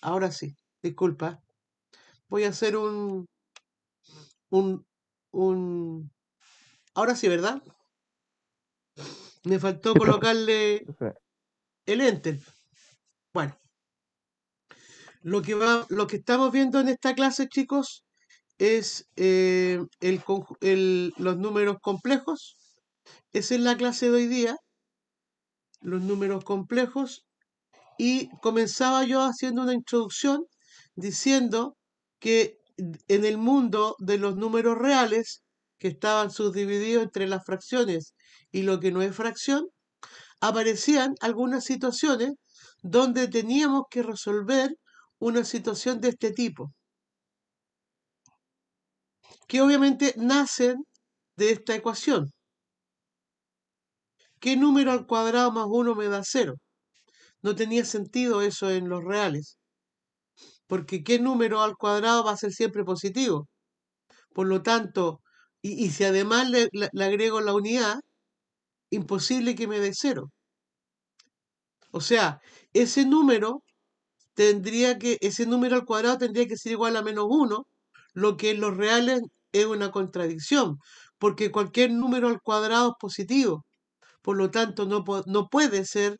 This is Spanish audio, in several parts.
ahora sí, disculpa. Voy a hacer un, un, Ahora sí, ¿verdad? Me faltó colocarle el enter. Bueno. Lo que, va, lo que estamos viendo en esta clase, chicos, es eh, el, los números complejos. Esa es la clase de hoy día. Los números complejos y comenzaba yo haciendo una introducción diciendo que en el mundo de los números reales, que estaban subdivididos entre las fracciones y lo que no es fracción, aparecían algunas situaciones donde teníamos que resolver una situación de este tipo, que obviamente nacen de esta ecuación. ¿Qué número al cuadrado más uno me da cero? No tenía sentido eso en los reales, porque qué número al cuadrado va a ser siempre positivo. Por lo tanto, y, si además le, le, agrego la unidad, imposible que me dé cero. O sea, ese número tendría que, ese número al cuadrado tendría que ser igual a menos uno, lo que en los reales es una contradicción, porque cualquier número al cuadrado es positivo. Por lo tanto, no, no puede ser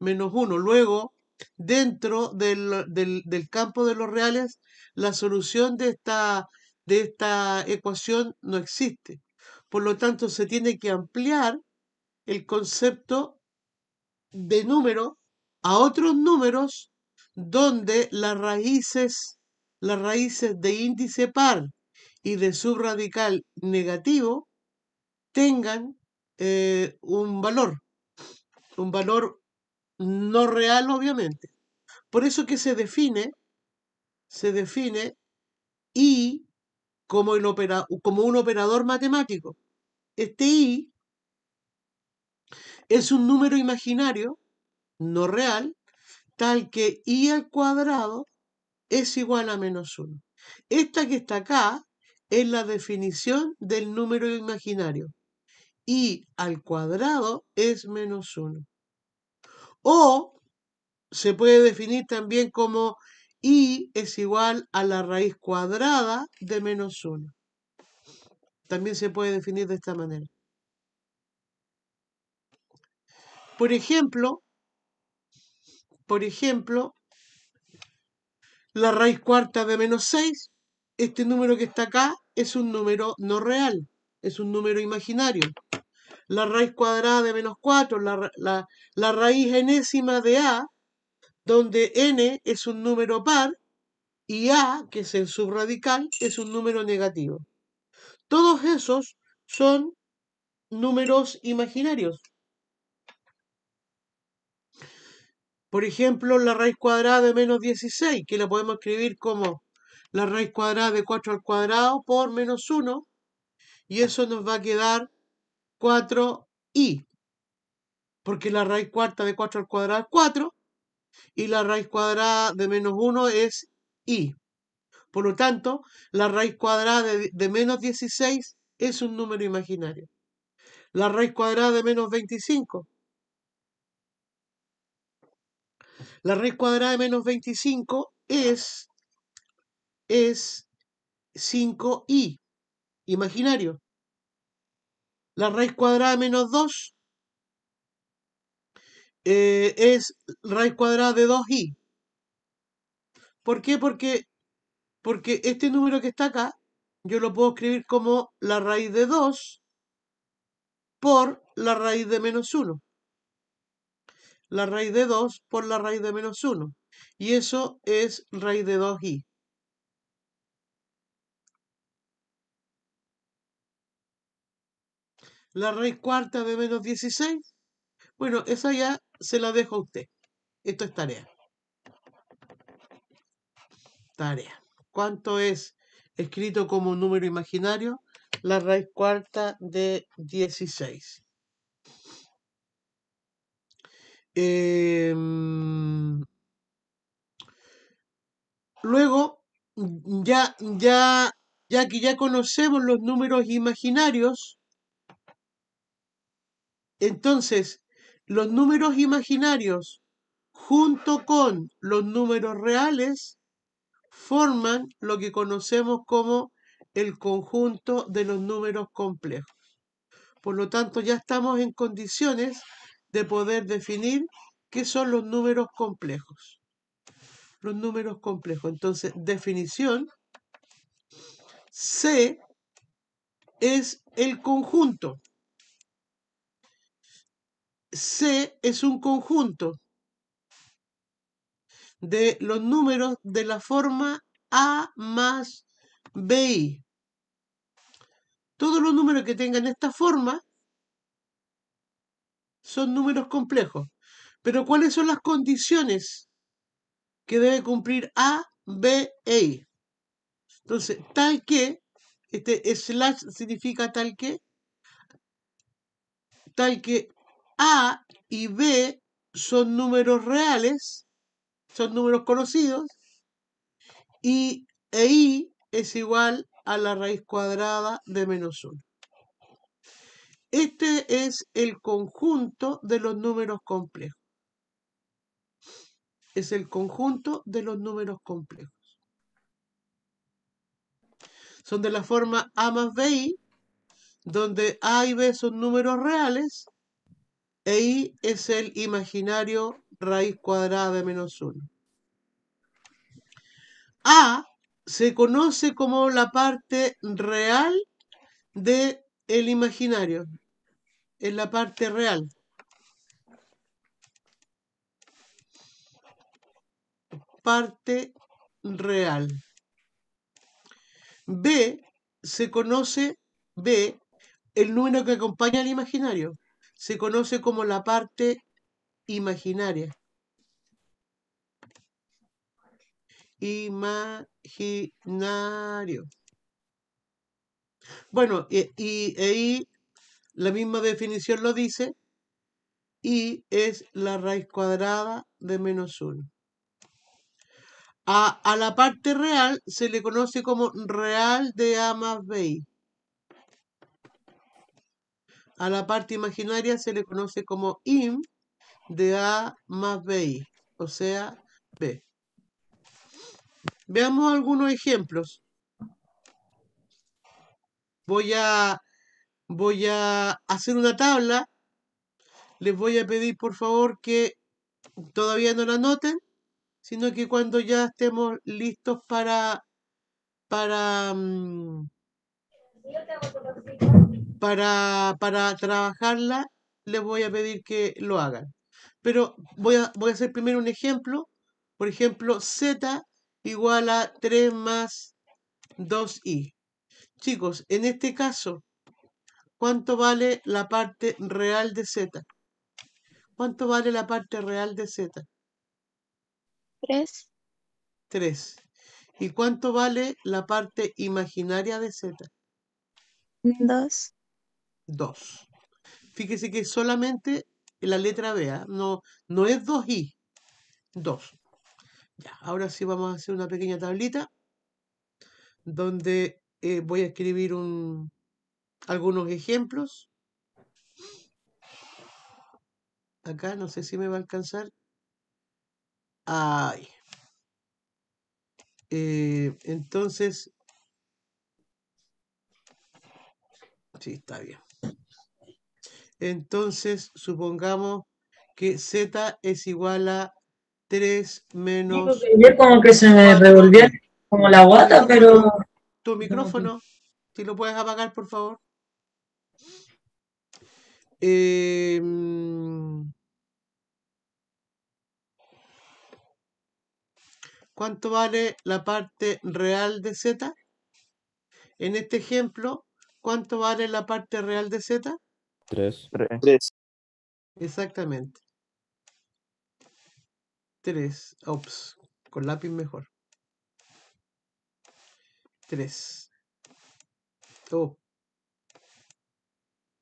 menos 1. Luego, dentro del, campo de los reales, la solución de esta, de esta ecuación no existe. Por lo tanto, se tiene que ampliar el concepto de número a otros números donde las raíces, las raíces de índice par y de subradical negativo tengan eh, un valor, un valor no real obviamente. Por eso que se define, se define I como, como un operador matemático. Este I es un número imaginario, no real, tal que I al cuadrado es igual a menos 1. Esta que está acá es la definición del número imaginario. I al cuadrado es menos 1. O se puede definir también como y es igual a la raíz cuadrada de menos 1. También se puede definir de esta manera. Por ejemplo, por ejemplo, la raíz cuarta de menos 6, este número que está acá es un número no real, es un número imaginario la raíz cuadrada de menos 4, la, raíz enésima de A, donde n es un número par y a, que es el subradical, es un número negativo. Todos esos son números imaginarios. Por ejemplo, la raíz cuadrada de menos 16, que la podemos escribir como la raíz cuadrada de 4 al cuadrado por menos 1, y eso nos va a quedar 4i. Porque la raíz cuarta de 4 al cuadrado es 4 y la raíz cuadrada de menos 1 es i. Por lo tanto, la raíz cuadrada de, menos 16 es un número imaginario. La raíz cuadrada de menos 25 La raíz cuadrada de menos 25 es, es 5i, imaginario la raíz cuadrada de menos 2 eh, es raíz cuadrada de 2i. ¿Por qué? Porque, porque este número que está acá, yo lo puedo escribir como la raíz de 2 por la raíz de menos 1. La raíz de 2 por la raíz de menos 1. Y eso es raíz de 2i. la raíz cuarta de menos 16. Bueno, esa ya se la dejo a usted. Esto es tarea. Tarea. ¿Cuánto es escrito como número imaginario? La raíz cuarta de 16. Em, luego, ya, ya, ya que ya conocemos los números imaginarios, entonces, los números imaginarios junto con los números reales forman lo que conocemos como el conjunto de los números complejos. Por lo tanto, ya estamos en condiciones de poder definir qué son los números complejos. Los números complejos. Entonces, definición, C es el conjunto C es un conjunto de los números de la forma A más BI. Todos los números que tengan esta forma son números complejos. Pero ¿cuáles son las condiciones que debe cumplir A, B, E? Entonces, tal que, este slash significa tal que, tal que a y B son números reales, son números conocidos, y e I es igual a la raíz cuadrada de menos 1. Este es el conjunto de los números complejos. Es el conjunto de los números complejos. Son de la forma A más BI, donde A y B son números reales e i es el imaginario raíz cuadrada de menos 1. A se conoce como la parte real de el imaginario. Es la parte real. Parte real. B se conoce B, el número que acompaña al imaginario se conoce como la parte imaginaria. Imaginario. Bueno, eh, y, y, la misma definición lo dice, y es la raíz cuadrada de menos 1. A, a, la parte real se le conoce como real de A más B. A la parte imaginaria se le conoce como im de A más BI, o sea, B. Veamos algunos ejemplos. Voy a, voy a hacer una tabla. Les voy a pedir por favor que todavía no la anoten, sino que cuando ya estemos listos para... para mm, para, trabajarla, les voy a pedir que lo hagan. Pero voy a, voy a hacer primero un ejemplo. Por ejemplo, z igual a 3 más 2i. Chicos, en este caso, ¿cuánto vale la parte real de z? ¿Cuánto vale la parte real de z? 3. 3. ¿Y cuánto vale la parte imaginaria de z? 2. 2. Fíjese que solamente la letra B, ¿ah? no, no es 2i, 2. Ya, ahora sí vamos a hacer una pequeña tablita donde eh, voy a escribir un, algunos ejemplos. Acá no sé si me va a alcanzar. Ahí. Eh, entonces, sí, está bien. Entonces, supongamos que Z es igual a 3 menos... Yo como que se me revolvió como la guata, pero... Tu micrófono, si lo puedes apagar, por favor. Em, ¿Cuánto vale la parte real de Z? En este ejemplo, ¿cuánto vale la parte real de Z? 3. 3. Exactamente. 3. Ops. Con lápiz mejor. 3. 2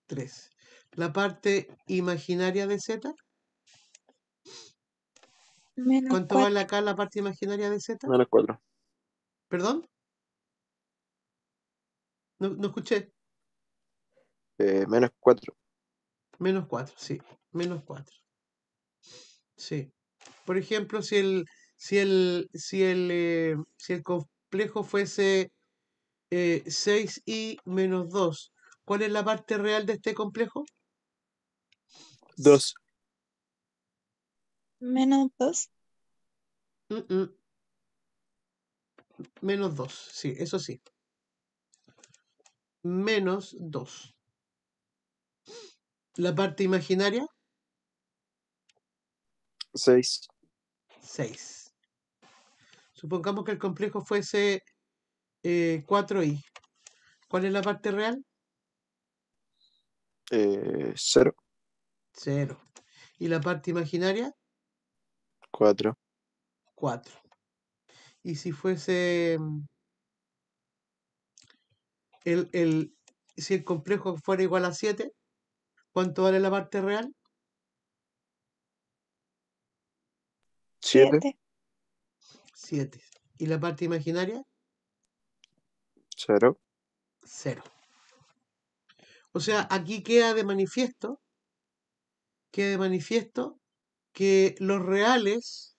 3. La parte imaginaria de Z. Menos ¿Cuánto la acá la parte imaginaria de Z? 4. ¿Perdón? No, no escuché. Eh, menos 4. Menos 4, sí. Menos 4. Sí. Por ejemplo, si el, si el, si el, eh, si el complejo fuese eh, 6i menos 2, ¿cuál es la parte real de este complejo? 2. Menos 2. Menos 2, sí, eso sí. Menos 2 la parte imaginaria? 6. 6. Supongamos que el complejo fuese 4i. Eh, ¿Cuál es la parte real? 0. Eh, 0. ¿Y la parte imaginaria? 4. 4. ¿Y si fuese mm, el, el, si el complejo fuera igual a 7? ¿Cuánto vale la parte real? Siete. Siete. ¿Y la parte imaginaria? Cero. Cero. O sea, aquí queda de manifiesto, queda de manifiesto que los reales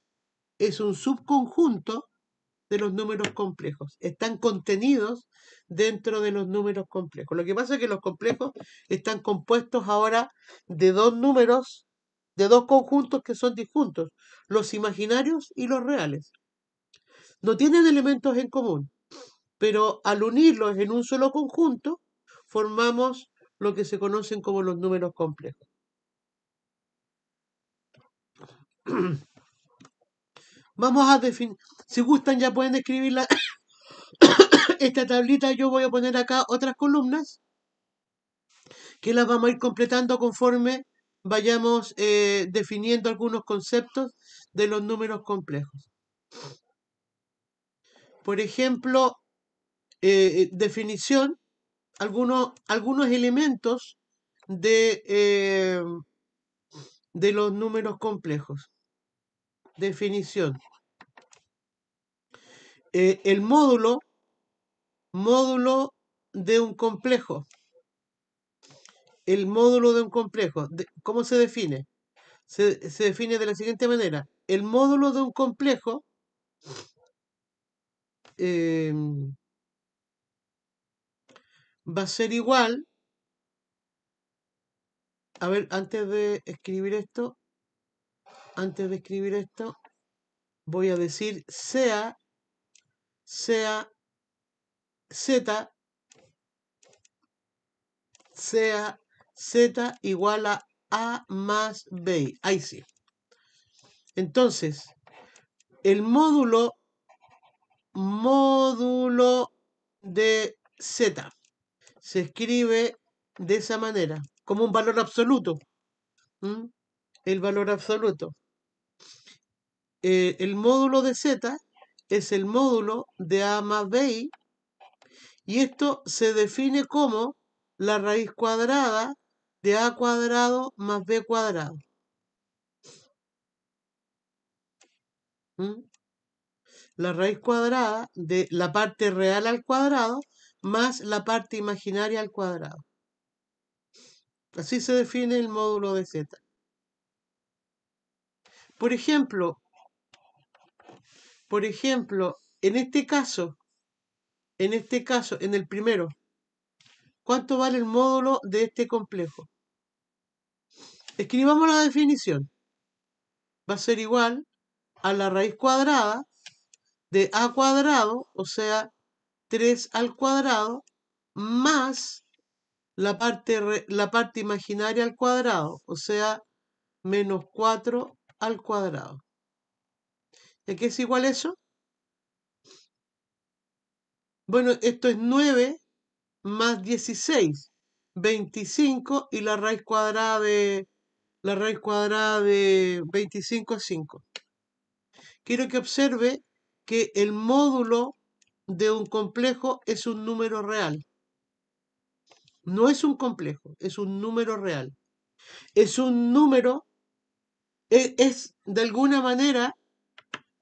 es un subconjunto de los números complejos, están contenidos dentro de los números complejos. Lo que pasa es que los complejos están compuestos ahora de dos números, de dos conjuntos que son disjuntos, los imaginarios y los reales. No tienen elementos en común, pero al unirlos en un solo conjunto, formamos lo que se conocen como los números complejos. Vamos a definir. Si gustan, ya pueden escribir esta tablita. Yo voy a poner acá otras columnas que las vamos a ir completando conforme vayamos eh, definiendo algunos conceptos de los números complejos. Por ejemplo, eh, eh, definición, algunos, algunos elementos de, de los números complejos definición. Eh, el módulo, módulo de un complejo. El módulo de un complejo, ¿cómo se define? Se, define de la siguiente manera. El módulo de un complejo em, va a ser igual. A ver, antes de escribir esto, antes de escribir esto, voy a decir sea, sea, z, sea, z igual a a más b. Ahí sí. Entonces, el módulo, módulo de z se escribe de esa manera, como un valor absoluto. El valor absoluto. Eh, el módulo de Z es el módulo de A más BI y esto se define como la raíz cuadrada de A cuadrado más B cuadrado. ¿Mm? La raíz cuadrada de la parte real al cuadrado más la parte imaginaria al cuadrado. Así se define el módulo de Z. Por ejemplo, por ejemplo, en este caso, en este caso, en el primero, ¿cuánto vale el módulo de este complejo? Escribamos la definición. Va a ser igual a la raíz cuadrada de a cuadrado, o sea, 3 al cuadrado, más la parte, la parte imaginaria al cuadrado, o sea, menos 4 al cuadrado. ¿En qué es igual eso? Bueno, esto es 9 más 16, 25 y la raíz cuadrada de la raíz cuadrada de 25 es 5. Quiero que observe que el módulo de un complejo es un número real. No es un complejo, es un número real. Es un número, e, es de alguna manera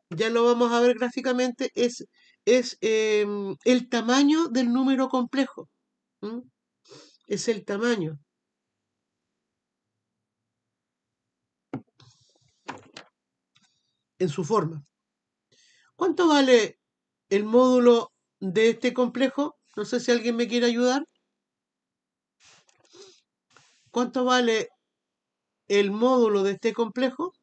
ya lo vamos a ver gráficamente, es, es em, el tamaño del número complejo. Es el tamaño. En su forma. ¿Cuánto vale el módulo de este complejo? No sé si alguien me quiere ayudar. ¿Cuánto vale el módulo de este complejo?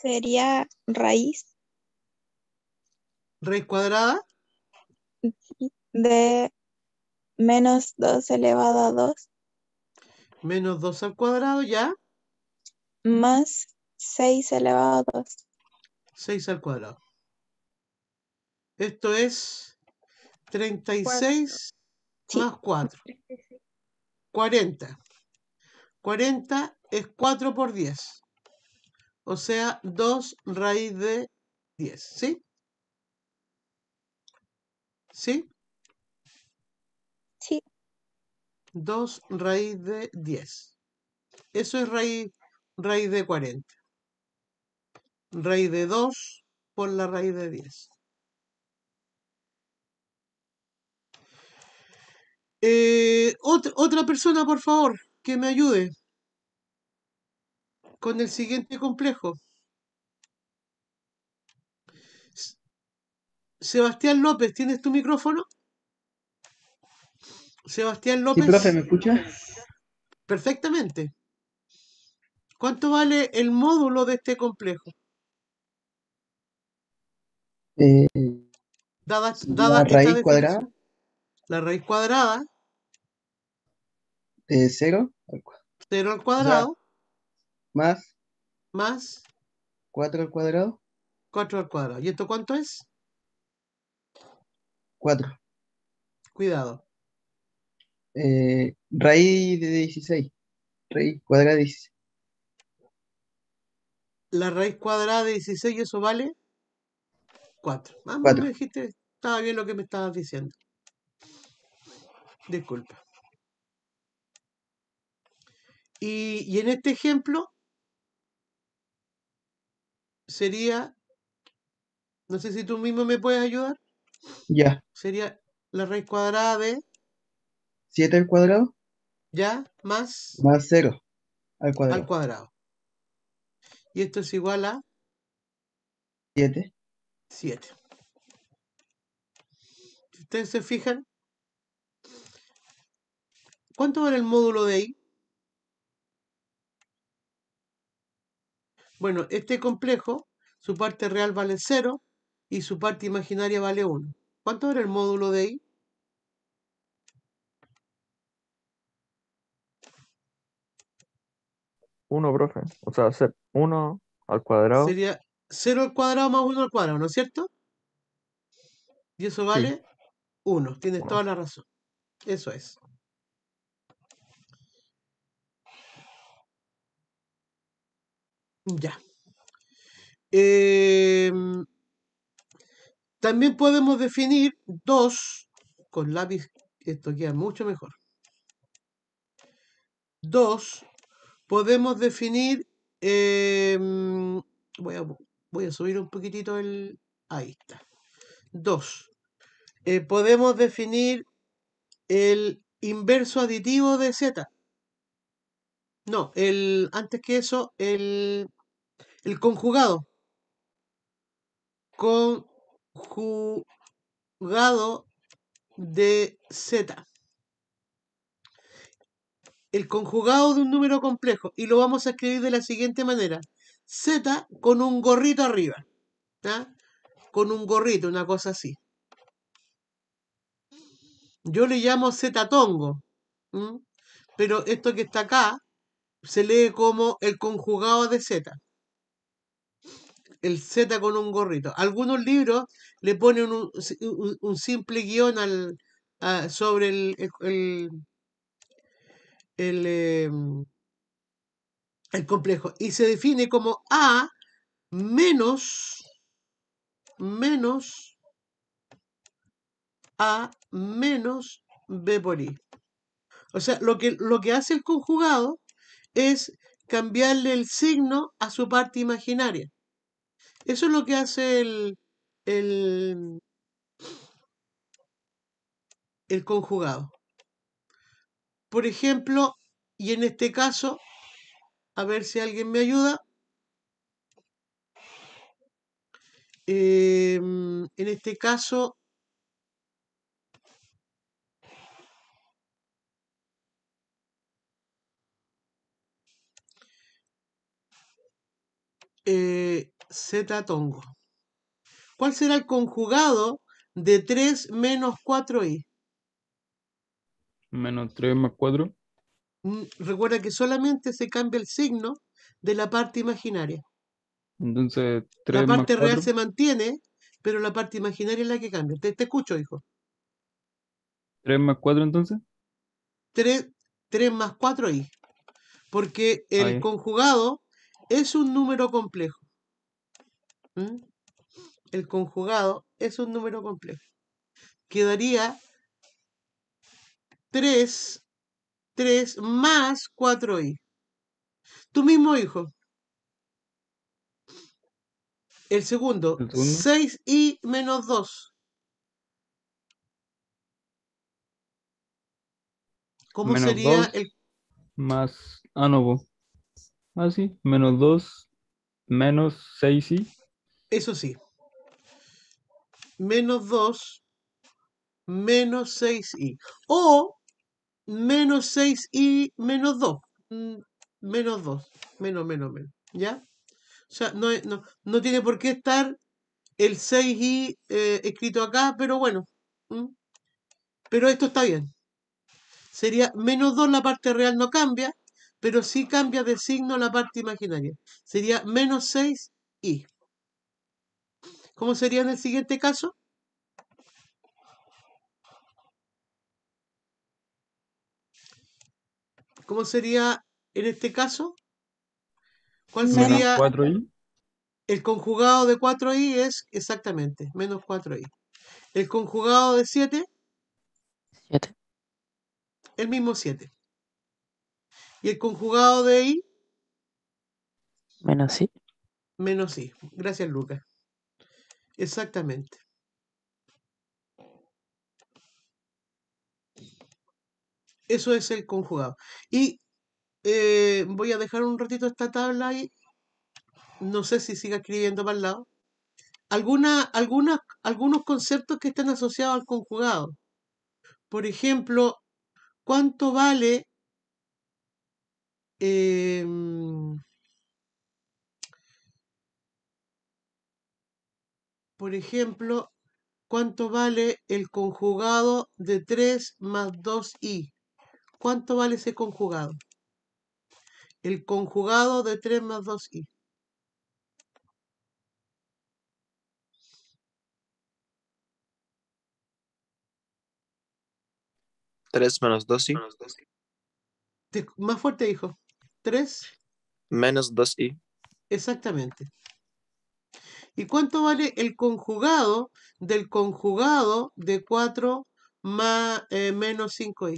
sería raíz raíz cuadrada de menos 2 elevado a 2 menos 2 al cuadrado ya más 6 elevado a 2 6 al cuadrado esto es 36 más 4 40 40 es 4 por 10 o sea, 2 raíz de 10, ¿sí? ¿Sí? Sí. 2 raíz de 10. Eso es raíz, raíz de 40. Raíz de 2 por la raíz de 10. Eh, otra, otra persona, por favor, que me ayude con el siguiente complejo. Sebastián López, ¿tienes tu micrófono? Sebastián López. ¿me escucha? Perfectamente. ¿Cuánto vale el módulo de este complejo? Eh, dada, la raíz cuadrada. La raíz cuadrada. al eh, cero. Cero al cuadrado. Más. Más. 4 al cuadrado. 4 al cuadrado. ¿Y esto cuánto es? 4. Cuidado. Eh, raíz de 16. Raíz cuadrada de 16. La raíz cuadrada de 16, ¿eso vale? 4. Más ah, me dijiste, estaba bien lo que me estabas diciendo. Disculpa. Y, y en este ejemplo, sería, no sé si tú mismo me puedes ayudar. Ya. Sería la raíz cuadrada de 7 al cuadrado. Ya, más. Más 0 al cuadrado. Al cuadrado. Y esto es igual a 7. 7. Si ustedes se fijan, ¿cuánto era el módulo de i? Bueno, este complejo, su parte real vale 0 y su parte imaginaria vale 1. ¿Cuánto era el módulo de I? 1, profe. O sea, 1 al cuadrado. Sería 0 al cuadrado más 1 al cuadrado, ¿no es cierto? Y eso vale 1. Tienes toda la razón. Eso es. Ya. Em, también podemos definir dos, con lápiz, esto queda mucho mejor. Dos, podemos definir, em, voy, a, subir un poquitito el, ahí está. Dos, eh, podemos definir el inverso aditivo de Z. No, el, antes que eso, el el conjugado. Conjugado de Z. El conjugado de un número complejo. Y lo vamos a escribir de la siguiente manera. Z con un gorrito arriba. Con un gorrito, una cosa así. Yo le llamo Z tongo. Pero esto que está acá se lee como el conjugado de Z el Z con un gorrito. Algunos libros le ponen un, simple guión al, sobre el, em, el complejo y se define como A menos menos A menos B por I. O sea, lo que, lo que hace el conjugado es cambiarle el signo a su parte imaginaria. Eso es lo que hace el, el, conjugado. Por ejemplo, y en este caso, a ver si alguien me ayuda. Em, en este caso, eh, Z tongo. ¿Cuál será el conjugado de 3 menos 4i? Menos 3 más 4. Mm, recuerda que solamente se cambia el signo de la parte imaginaria. Entonces, 3 La parte real se mantiene, pero la parte imaginaria es la que cambia. Te, escucho, hijo. ¿3 más 4 entonces? 3, más 4i. Porque el conjugado es un número complejo. El conjugado es un número complejo. Quedaría 3, 3 más 4i. Tu mismo hijo. El segundo, 6i menos 2. ¿Cómo sería el...? Más... Ah, no, así, Ah, Menos 2 menos 6i. Eso sí, menos 2 menos 6i. O menos 6i menos 2. Mm, menos 2. Menos, menos, menos. ¿Ya? O sea, no, tiene por qué estar el 6i eh, escrito acá, pero bueno. Pero esto está bien. Sería menos 2 la parte real no cambia, pero sí cambia de signo la parte imaginaria. Sería menos 6i. ¿Cómo sería en el siguiente caso? ¿Cómo sería en este caso? ¿Cuál sería? Menos 4i. El conjugado de 4i es exactamente, menos 4i. El conjugado de 7. 7. El mismo 7. ¿Y el conjugado de i? Menos i. Menos i. Gracias, Lucas. Exactamente. Eso es el conjugado. Y eh, voy a dejar un ratito esta tabla y no sé si siga escribiendo para el lado. Alguna, algunos conceptos que están asociados al conjugado. Por ejemplo, ¿cuánto vale? Em, por ejemplo, ¿cuánto vale el conjugado de 3 más 2i? ¿Cuánto vale ese conjugado? El conjugado de 3 más 2i. ¿3 menos 2i? Más fuerte, hijo. ¿3? Menos 2i. Exactamente. ¿Y cuánto vale el conjugado del conjugado de 4 más, eh, menos 5i?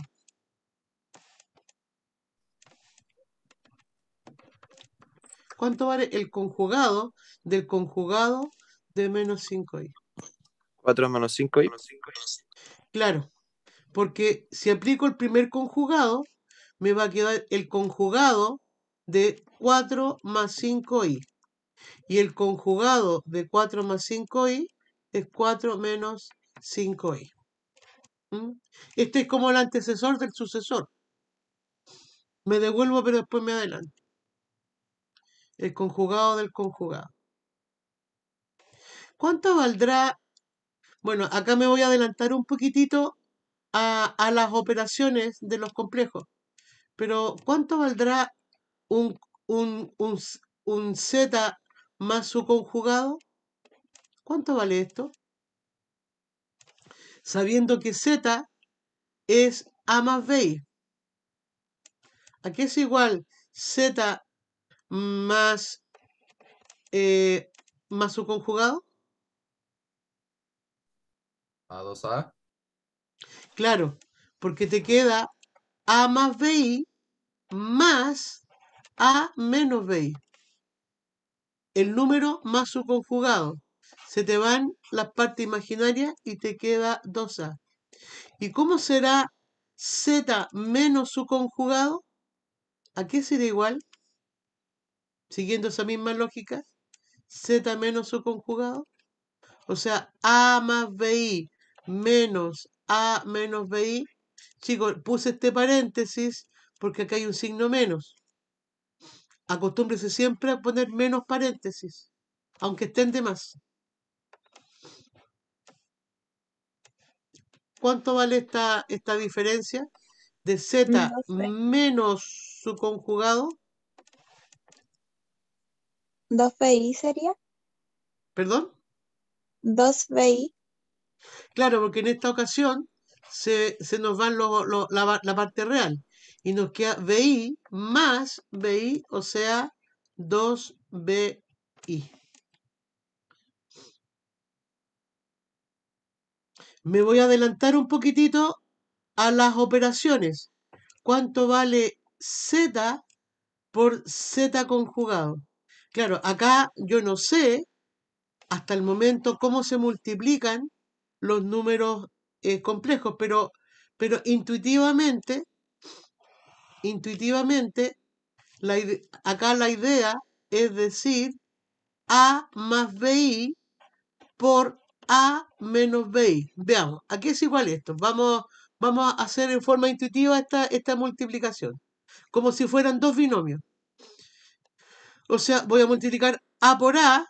¿Cuánto vale el conjugado del conjugado de menos 5i? 4 menos 5i. Claro, porque si aplico el primer conjugado, me va a quedar el conjugado de 4 más 5i. Y el conjugado de 4 más 5i es 4 menos 5i. Este es como el antecesor del sucesor. Me devuelvo, pero después me adelanto. El conjugado del conjugado. ¿Cuánto valdrá? Bueno, acá me voy a adelantar un poquitito a, las operaciones de los complejos. Pero ¿cuánto valdrá un, un, un, un Z más su conjugado. ¿Cuánto vale esto? Sabiendo que Z es A más B. qué es igual Z más, eh, más su conjugado. A2A. Claro, porque te queda A más BI más A menos BI el número más su conjugado. Se te van las partes imaginarias y te queda 2a. ¿Y cómo será z menos su conjugado? ¿A qué será igual? Siguiendo esa misma lógica, z menos su conjugado. O sea, a más bi menos a menos bi. Chicos, puse este paréntesis porque acá hay un signo menos acostúmbrese siempre a poner menos paréntesis, aunque estén de más. ¿Cuánto vale esta, esta diferencia de z menos su conjugado? 2 bi sería. ¿Perdón? 2BI. Claro, porque en esta ocasión se, nos va la parte real y nos queda BI más BI, o sea, 2BI. Me voy a adelantar un poquitito a las operaciones. ¿Cuánto vale Z por Z conjugado? Claro, acá yo no sé hasta el momento cómo se multiplican los números eh, complejos, pero, pero intuitivamente intuitivamente, acá la idea es decir A más BI por A menos BI. Veamos, ¿a es igual esto? Vamos, vamos a hacer en forma intuitiva esta, esta multiplicación, como si fueran dos binomios. O sea, voy a multiplicar A por A,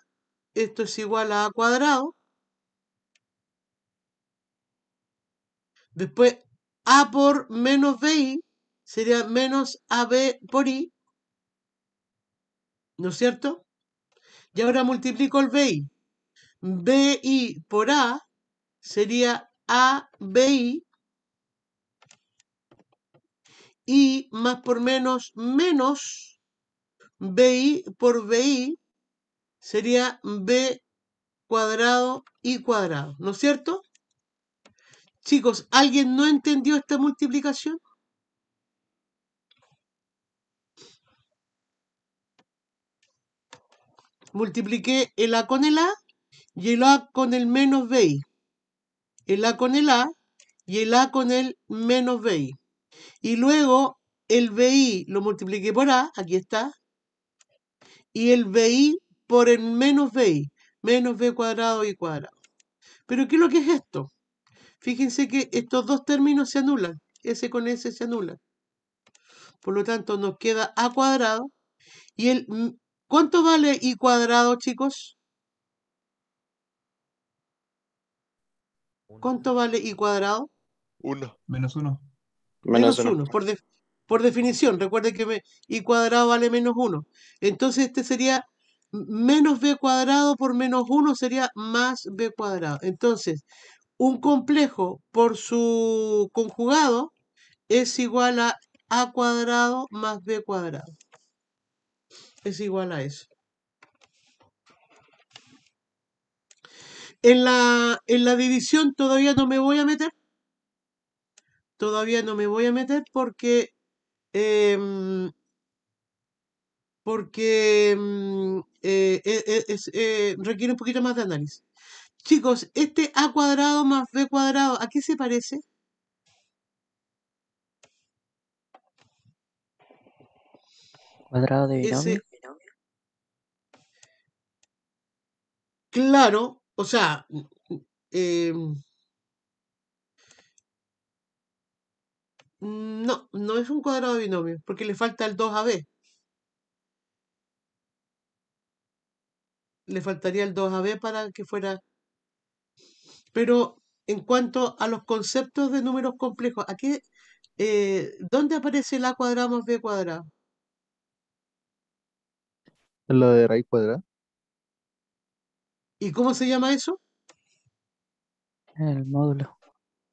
esto es igual a A cuadrado. Después, A por menos BI, sería menos AB por I, ¿no es cierto? Y ahora multiplico el BI. BI por A sería ABI. I más por menos menos BI por BI sería B cuadrado y cuadrado, ¿no es cierto? Chicos, ¿alguien no entendió esta multiplicación? multipliqué el A con el A y el A con el menos BI. El A con el A y el A con el menos BI. Y luego el BI lo multipliqué por A, aquí está, y el BI por el menos BI, menos B cuadrado y cuadrado. Pero ¿qué es lo que es esto? Fíjense que estos dos términos se anulan, S con S se anulan. Por lo tanto, nos queda A cuadrado y el ¿Cuánto vale i cuadrado, chicos? ¿Cuánto vale i cuadrado? 1. Menos 1. Menos 1. Por, definición, recuerden que i cuadrado vale menos 1. Entonces este sería menos b cuadrado por menos 1 sería más b cuadrado. Entonces, un complejo por su conjugado es igual a a cuadrado más b cuadrado es igual a eso. En la, en la división todavía no me voy a meter. Todavía no me voy a meter porque... Em, porque em, eh, eh, eh, requiere un poquito más de análisis. Chicos, este a cuadrado más b cuadrado, ¿a qué se parece? Cuadrado de claro, o sea, em mm, no, no es un cuadrado binomio, porque le falta el 2 ab Le faltaría el 2 ab para que fuera... Pero en cuanto a los conceptos de números complejos, aquí, eh, ¿dónde aparece el A cuadrado más B cuadrado? En lo de raíz cuadrada. ¿Y cómo se llama eso? El módulo.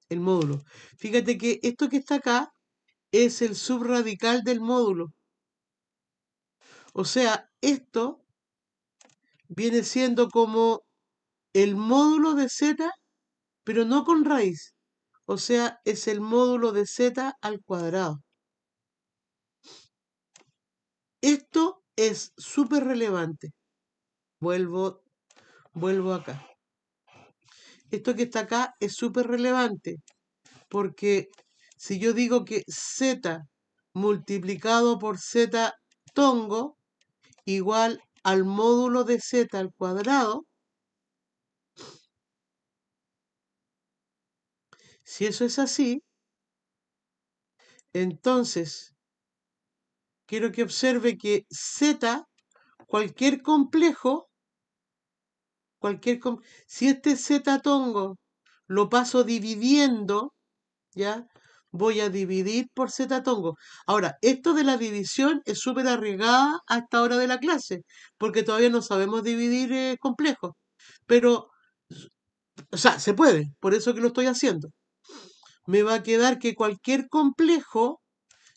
El módulo. Fíjate que esto que está acá es el subradical del módulo. O sea, esto viene siendo como el módulo de z, pero no con raíz. O sea, es el módulo de z al cuadrado. Esto es súper relevante. Vuelvo Vuelvo acá. Esto que está acá es súper relevante porque si yo digo que z multiplicado por z tongo igual al módulo de z al cuadrado, si eso es así, entonces quiero que observe que z, cualquier complejo, cualquier... Si este Z tongo lo paso dividiendo, ¿ya? Voy a dividir por Z tongo. Ahora, esto de la división es súper arriesgada hasta ahora hora de la clase, porque todavía no sabemos dividir eh, complejos. Pero, o sea, se puede, por eso que lo estoy haciendo. Me va a quedar que cualquier complejo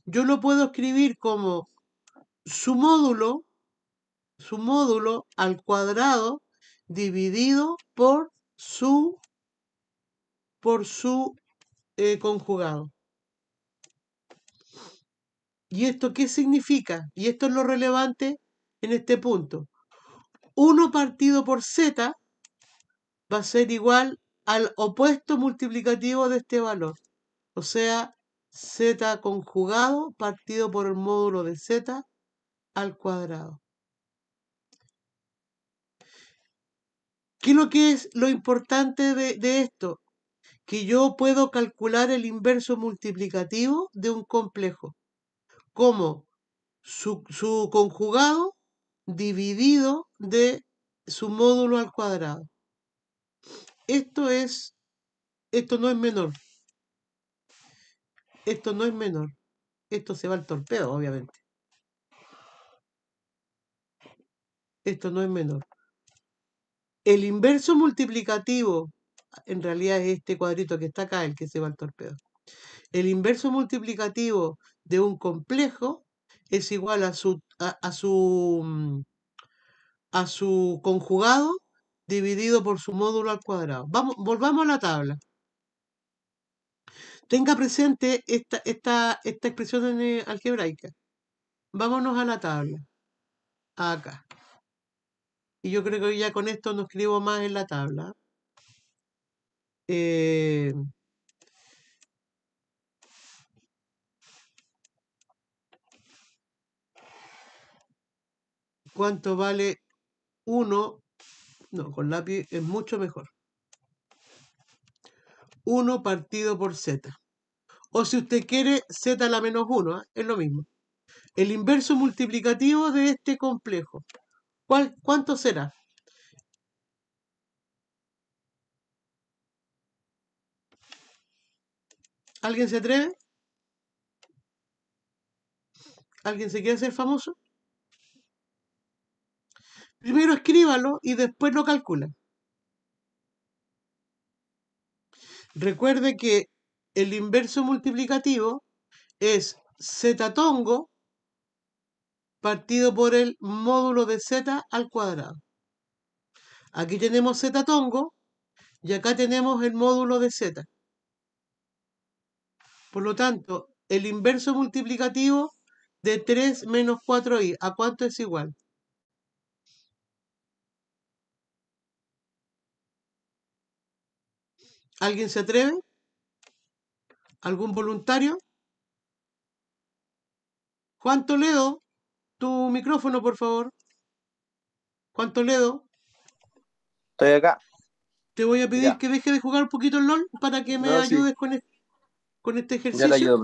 yo lo puedo escribir como su módulo, su módulo al cuadrado dividido por su por su eh, conjugado. ¿Y esto qué significa? Y esto es lo relevante en este punto. 1 partido por z va a ser igual al opuesto multiplicativo de este valor. O sea, z conjugado partido por el módulo de z al cuadrado. ¿Qué es lo que es lo importante de, esto? Que yo puedo calcular el inverso multiplicativo de un complejo como su, conjugado dividido de su módulo al cuadrado. Esto es, esto no es menor. Esto no es menor. Esto se va al torpedo, obviamente. Esto no es menor. El inverso multiplicativo, en realidad es este cuadrito que está acá, el que se va al torpedo. El inverso multiplicativo de un complejo es igual a su, a, su, mm, a su conjugado dividido por su módulo al cuadrado. Vamos, volvamos a la tabla. Tenga presente esta, esta, esta expresión eh, algebraica. Vámonos a la tabla. Acá. Y yo creo que ya con esto no escribo más en la tabla. Eh, ¿Cuánto vale 1? No, con lápiz es mucho mejor. 1 partido por z. O si usted quiere, z a la menos 1, ¿eh? es lo mismo. El inverso multiplicativo de este complejo. ¿Cuánto será? ¿Alguien se atreve? ¿Alguien se quiere hacer famoso? Primero escríbalo y después lo calcula. Recuerde que el inverso multiplicativo es z tongo partido por el módulo de z al cuadrado. Aquí tenemos z tongo y acá tenemos el módulo de z. Por lo tanto, el inverso multiplicativo de 3 menos 4i, ¿a cuánto es igual? ¿Alguien se atreve? ¿Algún voluntario? ¿Cuánto leo? Tu micrófono, por favor. ¿Cuánto leo? Estoy acá. Te voy a pedir que deje de jugar un poquito el LOL para que me ayudes con, este, ejercicio.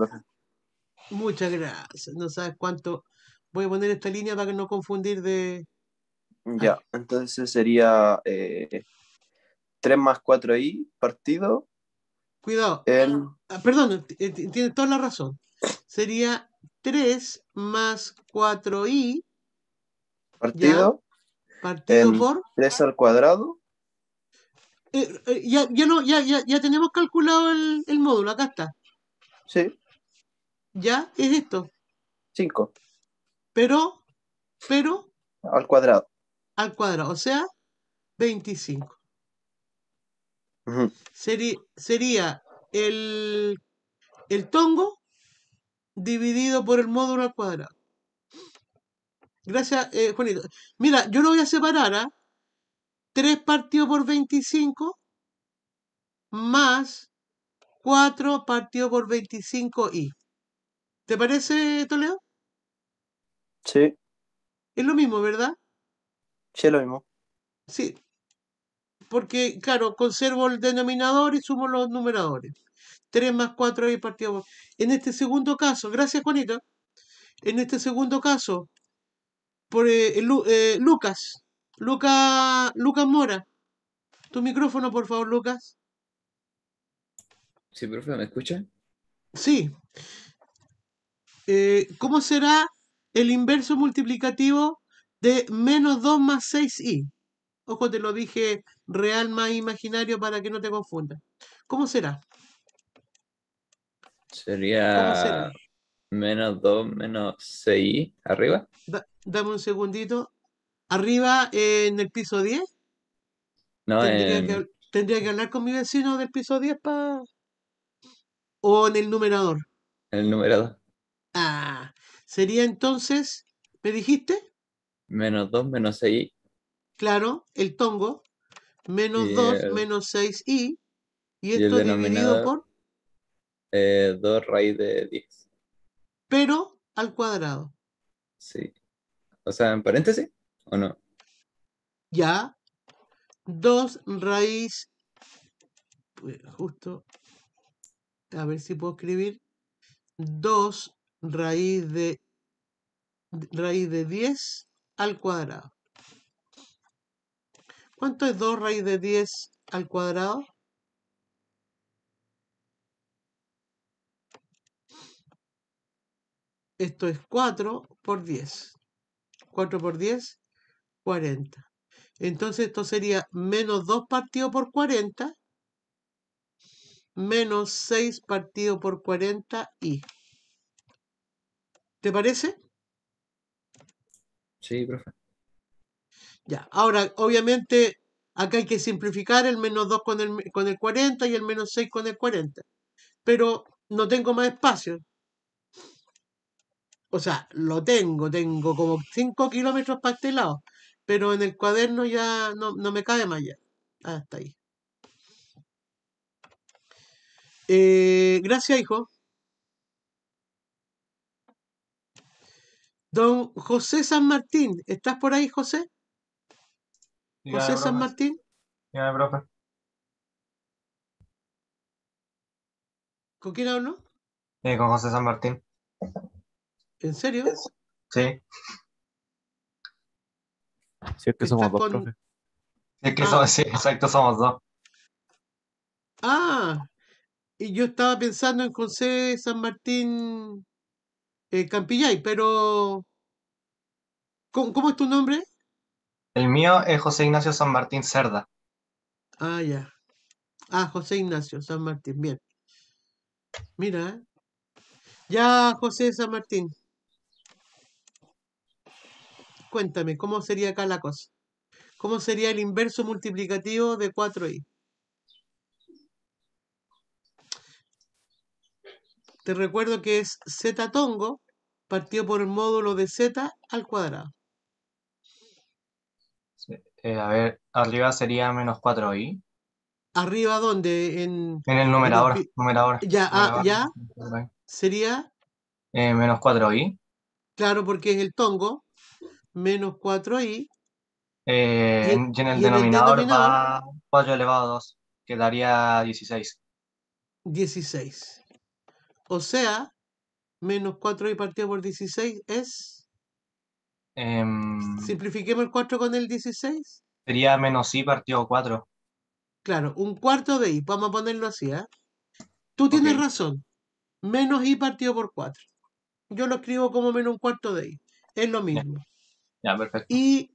Muchas gracias. No sabes cuánto. Voy a poner esta línea para que no confundir de. Ya, entonces sería 3 eh, más 4 ahí, partido. Cuidado. Ah, perdón, eh, tienes toda la razón. Sería 3 más 4i. Partido. partido por. 3 al cuadrado. Eh, eh, ya, ya, tenemos calculado el, módulo, acá está. Sí. Ya es esto. 5. Pero, pero. Al cuadrado. Al cuadrado, o sea, 25. Sería, sería el, el tongo dividido por el módulo al cuadrado. Gracias, eh, Juanito. Mira, yo lo voy a separar a ¿ah? 3 partido por 25 más 4 partido por 25i. ¿Te parece, Toledo? Sí. Es lo mismo, ¿verdad? Sí, es lo mismo. Sí. Porque, claro, conservo el denominador y sumo los numeradores. 3 más 4 y partido por... En este segundo caso, gracias Juanito. en este segundo caso, por eh, eh, eh, Lucas, Lucas, Lucas Mora, tu micrófono por favor, Lucas. Sí, profe, ¿me escucha? Sí. ¿Cómo será el inverso multiplicativo de menos 2 más 6i? Ojo, te lo dije real más imaginario para que no te confundas. ¿Cómo será? Sería menos 2, menos 6 arriba. dame un segundito. Arriba en el piso 10. No, tendría, en... que, tendría que hablar con mi vecino del piso 10 para... O en el numerador. En el numerador. Ah, sería entonces, ¿me dijiste? Menos 2, menos 6. Claro, el tongo. Menos 2, menos 6 i Y, esto dividido por eh, 2 raíz de 10. Pero al cuadrado. Sí. O sea, en paréntesis, ¿o no? Ya. 2 raíz. Pues, justo. A ver si puedo escribir. 2 raíz de raíz de 10 al cuadrado. ¿Cuánto es 2 raíz de 10 al cuadrado? Esto es 4 por 10. 4 por 10, 40. Entonces esto sería menos 2 partido por 40, menos 6 partido por 40 y. ¿Te parece? Sí, profe. Ya, ahora obviamente acá hay que simplificar el menos 2 con el, con el 40 y el menos 6 con el 40. Pero no tengo más espacio, o sea, lo tengo, tengo como 5 kilómetros para este lado, pero en el cuaderno ya no, me cabe más ya. Hasta ah, ahí. Eh, gracias, hijo. Don José San Martín, ¿estás por ahí, José? José San Martín. Ya, profe. ¿Con quién hablo? Eh, con José San Martín. ¿En serio? Sí. Sí, es que somos dos, es que ah. somos, sí, exacto, somos dos. Ah, y yo estaba pensando en José San Martín eh, Campillay, pero ¿Cómo, ¿cómo, es tu nombre? El mío es José Ignacio San Martín Cerda. Ah, ya. Ah, José Ignacio San Martín, bien. Mira. eh Ya, José San Martín, cuéntame, ¿cómo sería acá la cosa? ¿Cómo sería el inverso multiplicativo de 4i? Te recuerdo que es z tongo partido por el módulo de z al cuadrado. Eh, a ver, arriba sería menos 4i. ¿Arriba dónde? En, el numerador. ya, ah, ya. Sería. Eh, menos 4i. Claro, porque es el tongo menos 4i. y, en el denominador, 4 elevado a 2, quedaría 16. 16. O sea, menos 4i partido por 16 es... Em, simplifiquemos el 4 con el 16. Sería menos i partido 4. Claro, un cuarto de i, vamos a ponerlo así, ¿eh? Tú tienes razón. Menos i partido por 4. Yo lo escribo como menos un cuarto de i. Es lo mismo. Ya, Y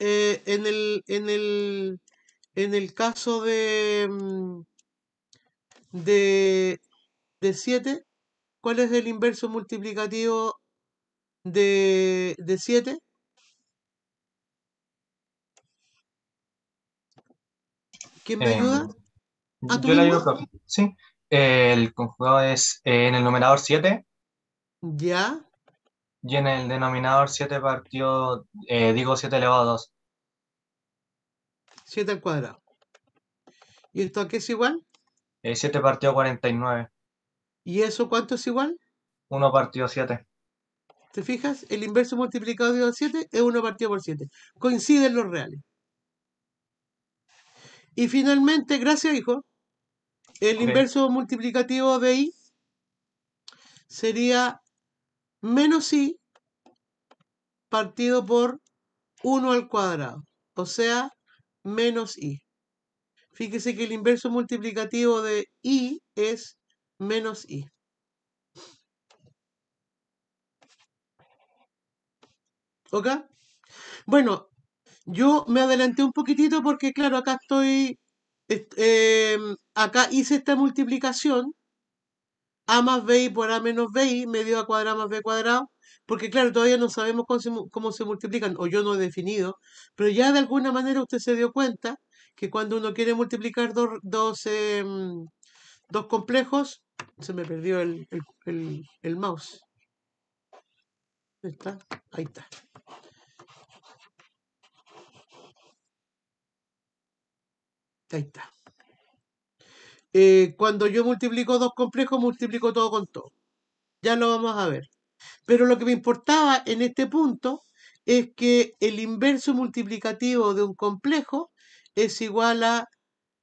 eh, en, el, en, el, en el caso de, mm, de, 7, ¿cuál es el inverso multiplicativo de, 7? ¿Quién me ayuda? Em, ah, yo le ayudo, Sí. El conjugado es eh, en el numerador 7. Ya. Y en el denominador 7 partido, eh, digo 7 elevado a 2. 7 al cuadrado. ¿Y esto a qué es igual? 7 partido 49. ¿Y eso cuánto es igual? 1 partido 7. ¿Te fijas? El inverso multiplicado de 7 es 1 partido por 7. Coinciden los reales. Y finalmente, gracias hijo, el inverso multiplicativo de i sería menos i partido por 1 al cuadrado, o sea, menos i. Fíjese que el inverso multiplicativo de i es menos i. ¿Ok? Bueno, yo me adelanté un poquitito porque, claro, acá estoy, em, acá hice esta multiplicación a más bi por a menos bi, medio a cuadrado más b cuadrado, porque claro, todavía no sabemos cómo se, multiplican, o yo no he definido, pero ya de alguna manera usted se dio cuenta que cuando uno quiere multiplicar dos, em, complejos, se me perdió el, mouse. ahí está? Ahí está. Ahí está. Eh, cuando yo multiplico dos complejos, multiplico todo con todo. Ya lo vamos a ver. Pero lo que me importaba en este punto es que el inverso multiplicativo de un complejo es igual a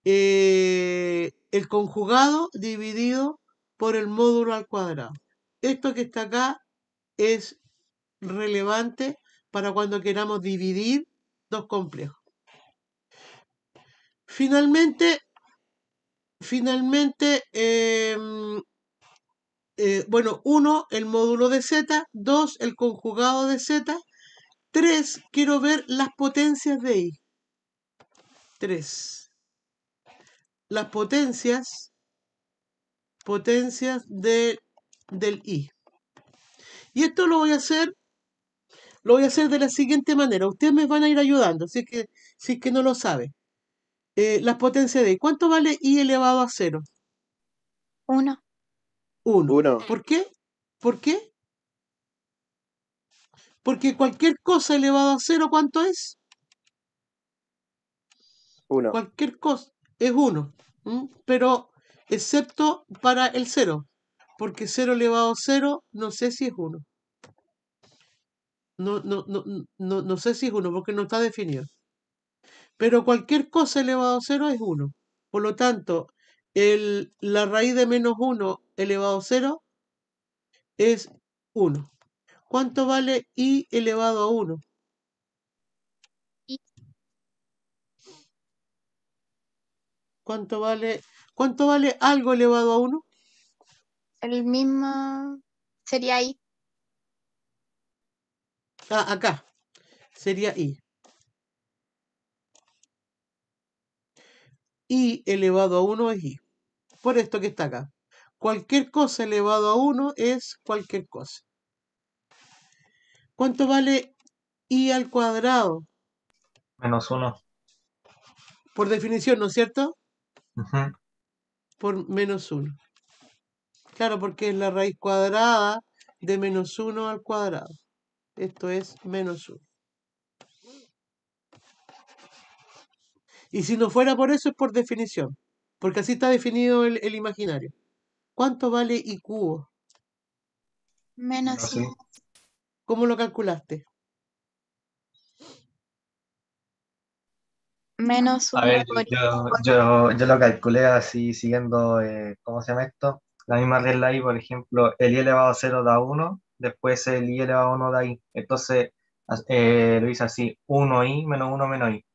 eh, el conjugado dividido por el módulo al cuadrado. Esto que está acá es relevante para cuando queramos dividir dos complejos. Finalmente, Finalmente, em, eh, bueno, uno, el módulo de z, dos, el conjugado de z, tres, quiero ver las potencias de i. Tres. Las potencias, potencias de, del i. Y esto lo voy a hacer, lo voy a hacer de la siguiente manera. Ustedes me van a ir ayudando, así que, si es que no lo saben eh, las potencias de i. ¿Cuánto vale i elevado a 0? 1. 1. ¿Por qué? ¿Por qué? Porque cualquier cosa elevado a 0, ¿cuánto es? 1. Cualquier cosa es 1. Pero excepto para el 0. Porque 0 elevado a 0, no sé si es 1. no sé si es 1 porque no está definido pero cualquier cosa elevado a 0 es 1. Por lo tanto, el, la raíz de menos 1 elevado a 0 es 1. ¿Cuánto vale i elevado a 1? ¿Cuánto vale, ¿Cuánto vale algo elevado a 1? El mismo sería i. Ah, acá. Sería i. y elevado a 1 es y. Por esto que está acá. Cualquier cosa elevado a 1 es cualquier cosa. ¿Cuánto vale y al cuadrado? Menos 1. Por definición, ¿no es cierto? Por menos 1. Claro, porque es la raíz cuadrada de menos 1 al cuadrado. Esto es menos 1. Y si no fuera por eso es por definición, porque así está definido el, imaginario. ¿Cuánto vale i cubo? Menos i. ¿Cómo lo calculaste? Menos 1. A i. yo, lo calculé así siguiendo, eh, ¿cómo se llama esto? La misma regla ahí, por ejemplo, el i elevado a 0 da 1, después el i elevado a 1 da i. Entonces, eh, lo hice así, 1i menos 1 menos i.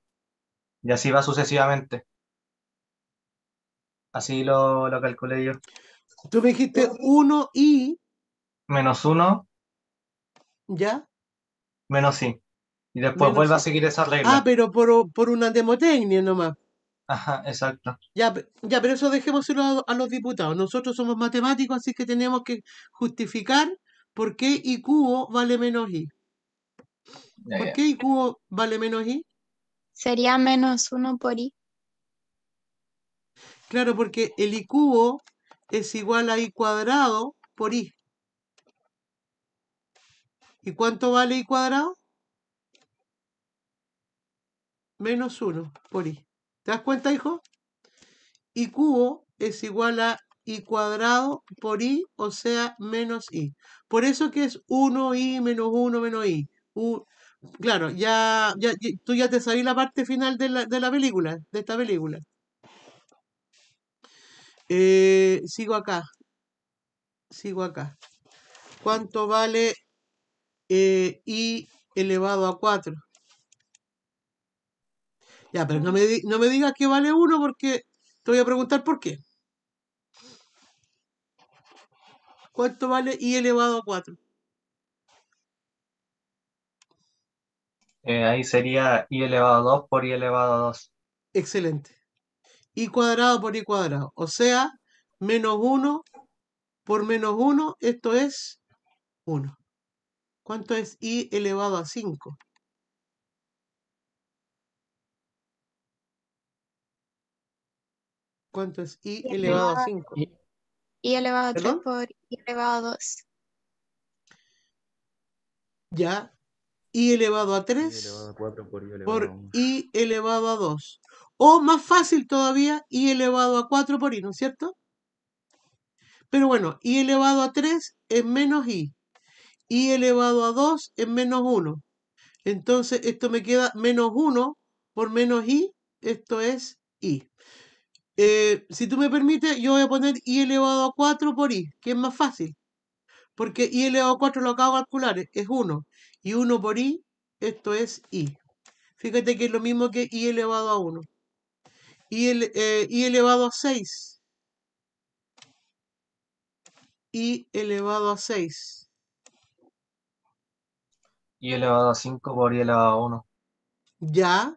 Y así va sucesivamente. Así lo, lo calculé yo. Tú me dijiste 1 y. Menos 1. ¿Ya? Menos i. Y después vuelve a seguir esa regla. Ah, pero por, una demotecnia nomás. Ajá, exacto. Ya, ya pero eso dejémoselo a, los diputados. Nosotros somos matemáticos, así que tenemos que justificar por qué i cubo vale menos i. ¿Por qué i cubo vale menos i? sería menos 1 por i. Claro, porque el i cubo es igual a i cuadrado por i. ¿Y cuánto vale i cuadrado? Menos 1 por i. ¿Te das cuenta, hijo? i cubo es igual a i cuadrado por i, o sea, menos i. Por eso que es 1i menos 1 menos i. Claro, ya, ya, tú ya te sabes la parte final de la, película, de esta película. Eh, sigo acá. Sigo acá. ¿Cuánto vale eh, I elevado a 4? Ya, pero no me, no me digas que vale 1 porque te voy a preguntar por qué. ¿Cuánto vale I elevado a 4? Eh, ahí sería i elevado a 2 por i elevado a 2. Excelente. i cuadrado por i cuadrado. O sea, menos 1 por menos 1, esto es 1. ¿Cuánto es i elevado a 5? ¿Cuánto es i elevado a 5? i elevado a 3 por i elevado a 2. Ya, i elevado a 3 por, i elevado, a 2. O más fácil todavía, i elevado a 4 por i, ¿no es cierto? Pero bueno, i elevado a 3 es menos i. i elevado a 2 es menos 1. Entonces esto me queda menos 1 por menos i, esto es i. Eh, si tú me permites, yo voy a poner i elevado a 4 por i, que es más fácil. Porque i elevado a 4 lo acabo de calcular, es 1. Y 1 por i, esto es i. Fíjate que es lo mismo que i elevado a 1. Eh, I, elevado a 6. i elevado a 6. i elevado a 5 por i elevado a 1. Ya.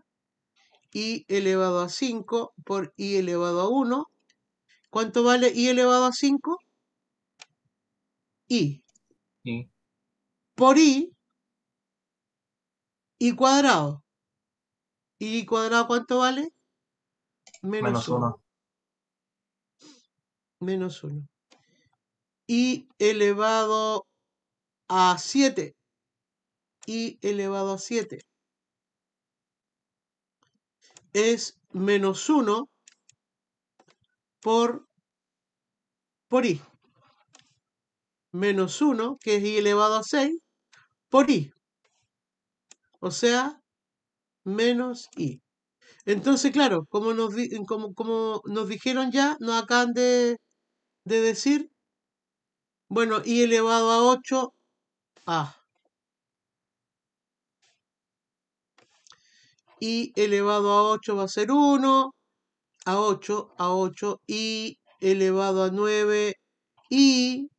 i elevado a 5 por i elevado a 1. ¿Cuánto vale i elevado a 5? i. i. Por i, y cuadrado. ¿Y cuadrado cuánto vale? Menos, Menos Menos 1. Y elevado a 7. Y elevado a 7. Es menos 1 por, por i. Menos 1, que es i elevado a 6, por i. O sea, menos i. Entonces, claro, como nos, como, nos dijeron ya, nos acaban de, decir, bueno, i elevado a 8, a. i elevado a 8 va a ser 1, a 8, a 8, i elevado a 9, i,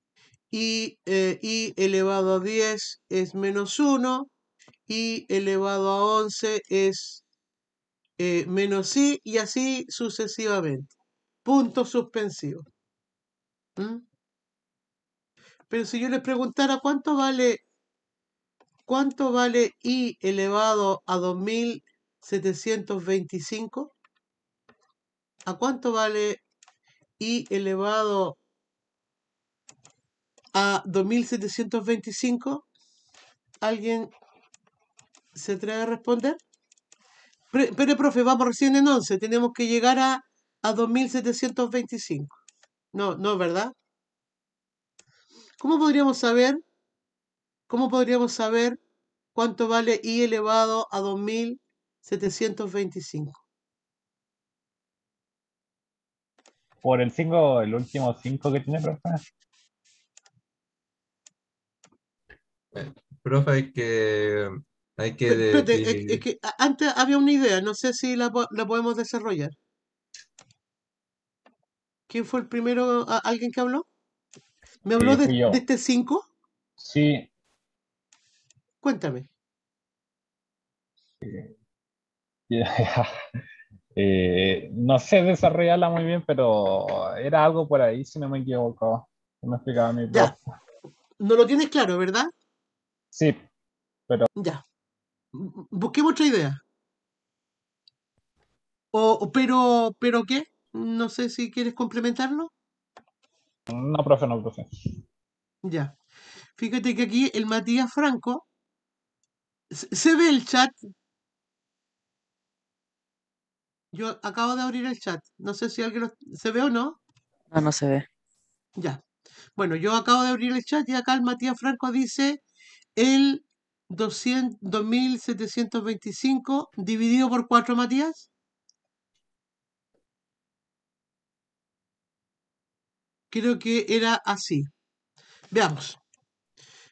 y, eh, i elevado a 10 es menos 1, y elevado a 11 es eh, menos i y así sucesivamente. Punto suspensivo. ¿Mm? Pero si yo les preguntara cuánto vale cuánto vale i elevado a 2725, ¿a cuánto vale i elevado a 2725? ¿Alguien ¿Se atreve a responder? pero, profe, vamos recién en 11. Tenemos que llegar a, a 2725. No, no, ¿verdad? ¿Cómo podríamos saber? ¿Cómo podríamos saber cuánto vale i elevado a 2725? Por el 5, el último 5 que tiene, profe. Eh, profe, que Espérate, Es, que antes había una idea, no sé si la, podemos desarrollar. ¿Quién fue el primero? ¿Alguien que habló? ¿Me habló de, este 5? Sí. Cuéntame. Eh, no sé desarrollarla muy bien, pero era algo por ahí, si no me equivoco. No explicaba No lo tienes claro, ¿verdad? Sí, pero. Ya busquemos otra idea. O, pero, pero qué? No sé si quieres complementarlo. No, profe, no, profe. Ya. Fíjate que aquí el Matías Franco. ¿Se ve el chat? Yo acabo de abrir el chat. No sé si alguien se ve o no. No, no se ve. Ya. Bueno, yo acabo de abrir el chat y acá el Matías Franco dice el 2725 dividido por 4, Matías. Creo que era así. Veamos.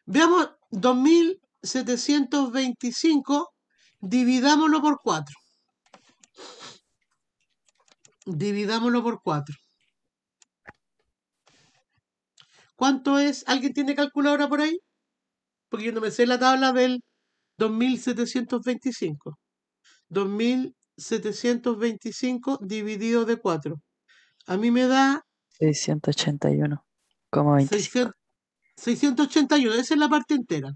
Veamos 2725, dividámoslo por 4. Dividámoslo por 4. ¿Cuánto es? ¿Alguien tiene calculadora por ahí? porque yo no me sé la tabla del 2725. 2725 dividido de 4. A mí me da... 681, como 681, esa es la parte entera.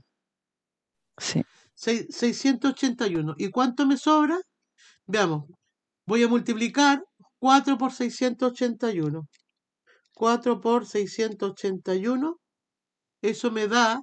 Sí. 681. ¿Y cuánto me sobra? Veamos, voy a multiplicar 4 por 681. 4 por 681, eso me da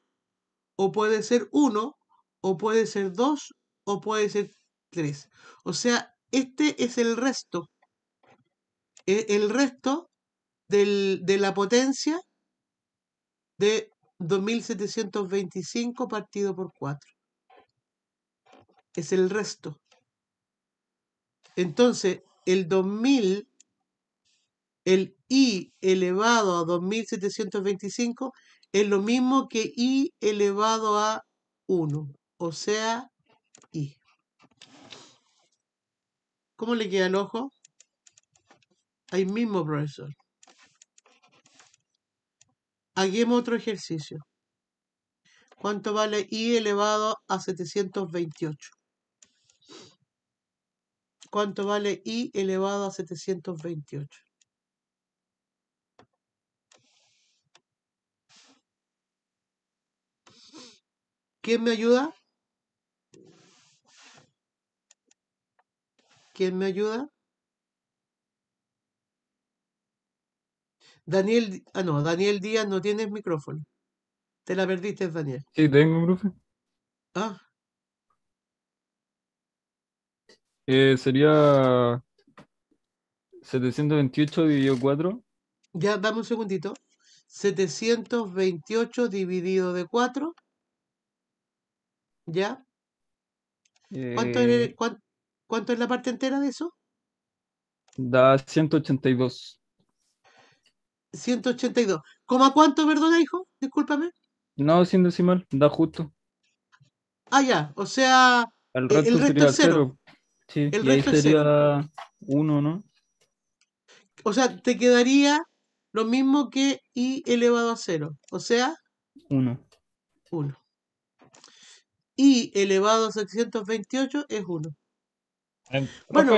o puede ser 1, o puede ser 2, o puede ser 3. O sea, este es el resto. E, el resto de la potencia de 2725 partido por 4. Es el resto. Entonces, el 2000, el i elevado a 2725 es lo mismo que i elevado a 1, o sea, i. ¿Cómo le queda el ojo? Ahí mismo, profesor. Hagamos otro ejercicio. ¿Cuánto vale i elevado a 728? ¿Cuánto vale i elevado a 728? ¿Quién me ayuda? ¿Quién me ayuda? Daniel, ah no, Daniel Díaz no tienes micrófono. Te la perdiste, Daniel. Sí, tengo, profe. Ah. Eh, sería 728 dividido 4. Ya, dame un segundito. 728 dividido de 4. ¿Ya? Eh ¿Cuánto, es, la parte entera de eso? Da 182. 182. ¿Cómo a cuánto, perdona, hijo? Discúlpame. No, sin decimal, da justo. Ah, ya, o sea, eh, el resto, sería cero. Sí, el resto sería uno, ¿no? O sea, te quedaría lo mismo que i elevado a cero, o sea... Uno. Uno y elevado a 628 es 1. Em, bueno,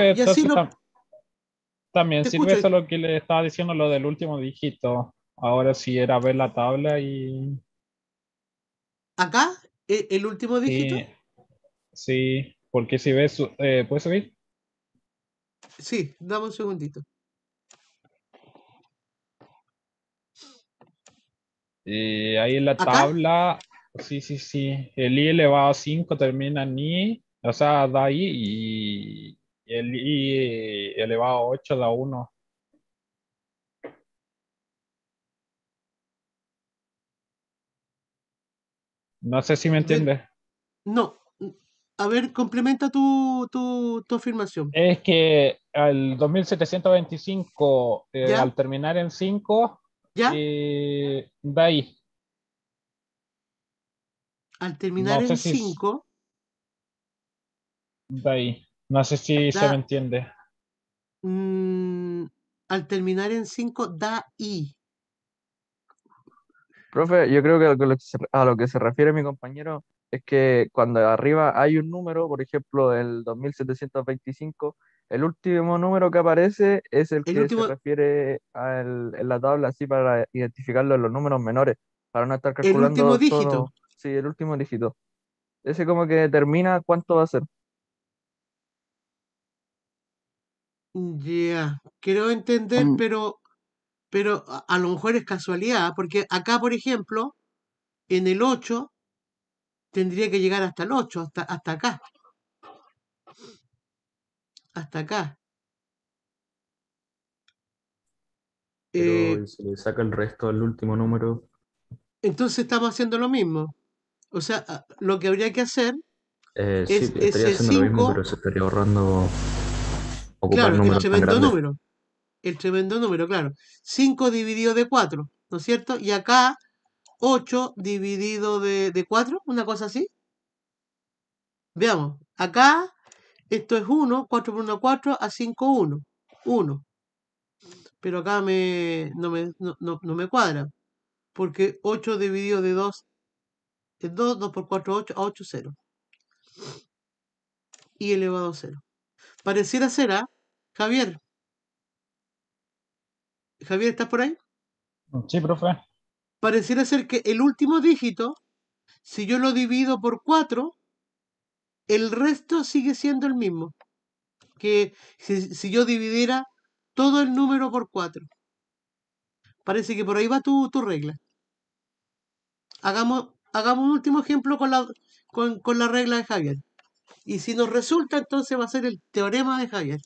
también sirve ves eh. lo que le estaba diciendo, lo del último dígito. Ahora sí era ver la tabla y... ¿Acá? ¿E-, ¿El último dígito? Sí, porque si ves... Eh, ¿Puedes subir? Sí, dame un segundito. Eh, ahí en la tabla Sí, sí, sí. El i elevado a 5 termina en i, o sea, da i y el i elevado a 8 da 1. No sé si me entiende No. A ver, complementa tu, afirmación. Es que al 2725, eh, al terminar en 5, Eh, da i. Al terminar en 5. Da No sé si se me entiende. Mm, al terminar en 5, da I. Profe, yo creo que a lo que, se, refiere mi compañero es que cuando arriba hay un número, por ejemplo, el 2725, el último número que aparece es el, que se refiere en la tabla, así para identificarlo en los números menores, para no estar calculando. El último dígito. Sí, el último dígito. Ese como que determina cuánto va a ser. Ya, quiero entender, pero, pero a, lo mejor es casualidad, porque acá, por ejemplo, en el 8 tendría que llegar hasta el 8, hasta, hasta acá, hasta acá. Pero eh, ¿y le saca el resto al último número, entonces estamos haciendo lo mismo. O sea, lo que habría que hacer eh, es sí, 5, pero se estaría ahorrando claro, el tremendo número. El tremendo número, claro. 5 dividido de 4, ¿no es cierto? Y acá 8 dividido de, 4, una cosa así. Veamos, acá esto es 1, 4 por 1, 4, a 5, 1. 1. Pero acá me, no, me, no me cuadra, porque 8 dividido de 2 es 2, 2 por 4, 8, 8, 0. Y elevado a 0. Pareciera ser a ¿ah? Javier. Javier, ¿estás por ahí? Sí, profe. Pareciera ser que el último dígito, si yo lo divido por 4, el resto sigue siendo el mismo. Que si, yo dividiera todo el número por 4. Parece que por ahí va tu, tu regla. Hagamos hagamos un último ejemplo con la, con, la regla de Javier. Y si nos resulta, entonces va a ser el teorema de Javier.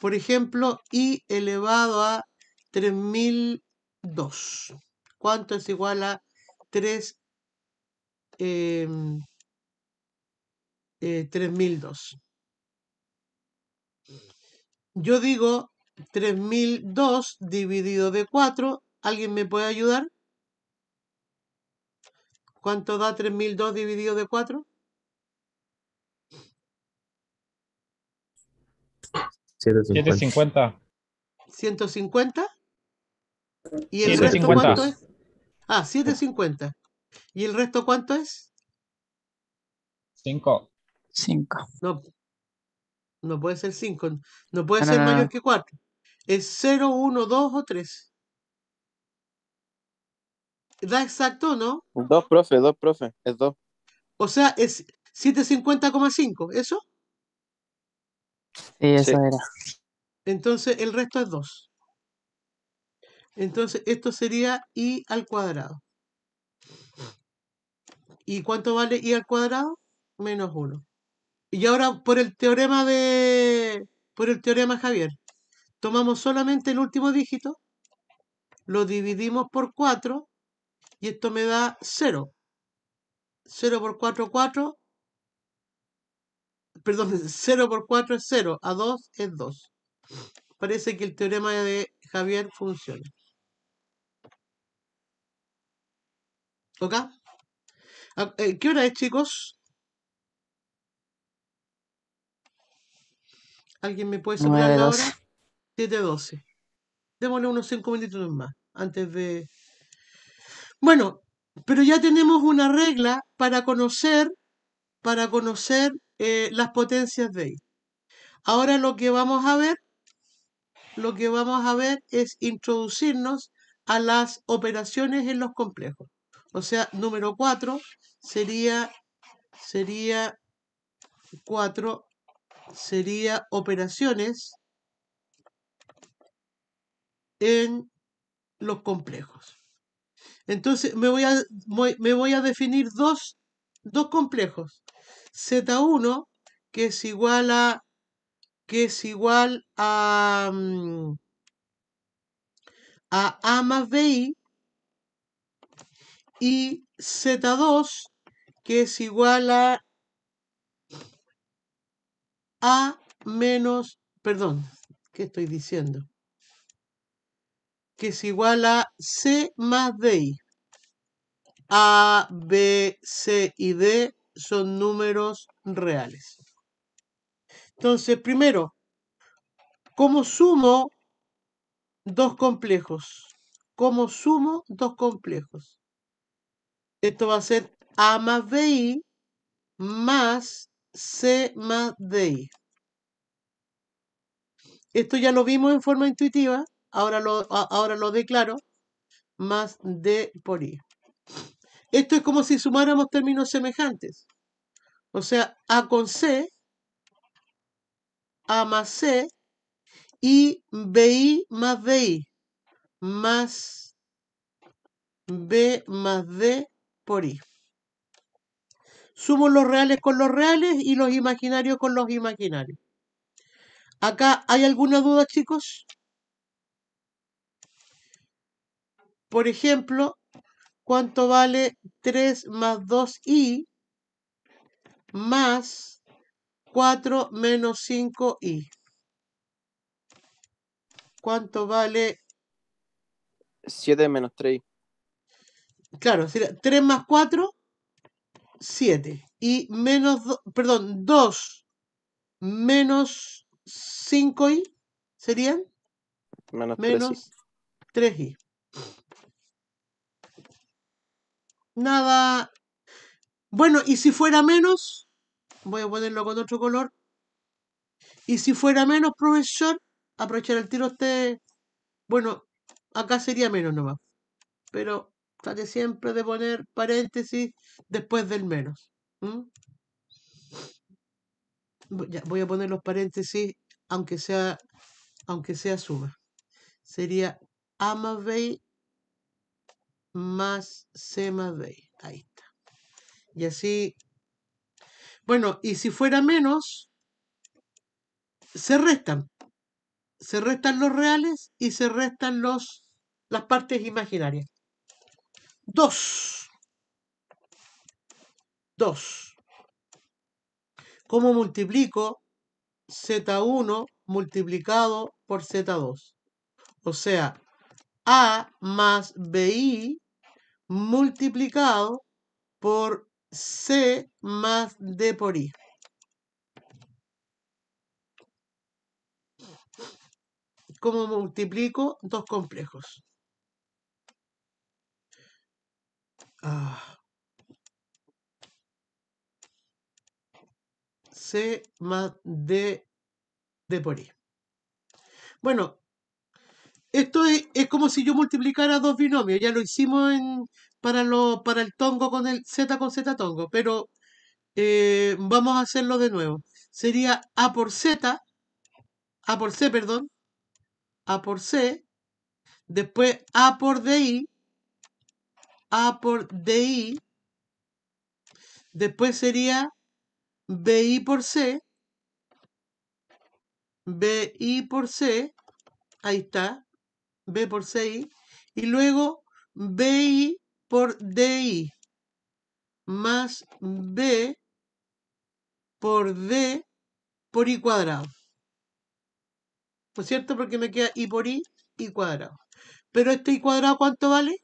Por ejemplo, i elevado a 3002. ¿Cuánto es igual a 3, em, eh, 3002? Yo digo 3002 dividido de 4. ¿Alguien me puede ayudar? ¿Cuánto da 3002 dividido de 4? 750. 150. ¿Y el resto cuánto es? Ah, 750. ¿Y el resto cuánto es? 5. 5. No, puede ser 5. No puede ser mayor que 4. Es 0, 1, 2 o 3. Da exacto, ¿no? Dos, profe, dos, profe, es dos. O sea, es 750,5, ¿eso? Sí, eso era. Entonces, el resto es 2. Entonces, esto sería i al cuadrado. ¿Y cuánto vale i al cuadrado? Menos 1. Y ahora, por el teorema de... Por el teorema Javier, tomamos solamente el último dígito, lo dividimos por 4 y esto me da 0. 0 por 4, 4. Perdón, 0 por 4 es 0. A 2 es 2. Parece que el teorema de Javier funciona. ¿Ok? Ah, eh, ¿Qué hora es, chicos? ¿Alguien me puede separar la hora? 7.12. Démosle unos 5 minutos más antes de bueno, pero ya tenemos una regla para conocer, para conocer eh, las potencias de I. Ahora lo que vamos a ver, lo que vamos a ver es introducirnos a las operaciones en los complejos. O sea, número 4 sería, sería 4, sería operaciones en los complejos. Entonces me voy a, me voy a definir dos, complejos. Z1 que es igual a que es igual a mm, a A más BI y Z2 que es igual a A menos, perdón, ¿qué estoy diciendo? que es igual a C más DI. A, B, C y D son números reales. Entonces, primero, ¿cómo sumo dos complejos? ¿Cómo sumo dos complejos? Esto va a ser A más BI más C más DI. Esto ya lo vimos en forma intuitiva, ahora lo, ahora lo declaro, más D por I. Esto es como si sumáramos términos semejantes. O sea, A con C, A más C, y BI más BI, más B más D por I. Sumo los reales con los reales y los imaginarios con los imaginarios. ¿Acá hay alguna duda, chicos? Por ejemplo, ¿cuánto vale 3 más 2i más 4 menos 5i? ¿Cuánto vale? 7 menos 3. Claro, sería 3 más 4, 7. Y menos, perdón, 2 menos 5i serían menos, 3i. 3i nada. Bueno, y si fuera menos, voy a ponerlo con otro color. Y si fuera menos, profesor, aprovechar el tiro usted. Bueno, acá sería menos nomás. Pero trate siempre de poner paréntesis después del menos. voy a poner los paréntesis, aunque sea, aunque sea suma. Sería y más C más B. Ahí está. Y así. Bueno, y si fuera menos, se restan. Se restan los reales y se restan los, las partes imaginarias. Dos. Dos. ¿Cómo multiplico Z1 multiplicado por Z2? O sea, A más BI multiplicado por C más D por I. ¿Cómo multiplico dos complejos? Ah. C más D, de por I. Bueno, esto es, como si yo multiplicara dos binomios. Ya lo hicimos para, para el tongo con el z con z tongo. Pero eh, vamos a hacerlo de nuevo. Sería a por z. A por c, perdón. A por c. Después a por di. A por di. Después sería bi por c. bi por c. Ahí está. B por 6, y luego BI por DI más B por D por I cuadrado. ¿Por cierto? Porque me queda I por I, I cuadrado. Pero este I cuadrado, ¿cuánto vale?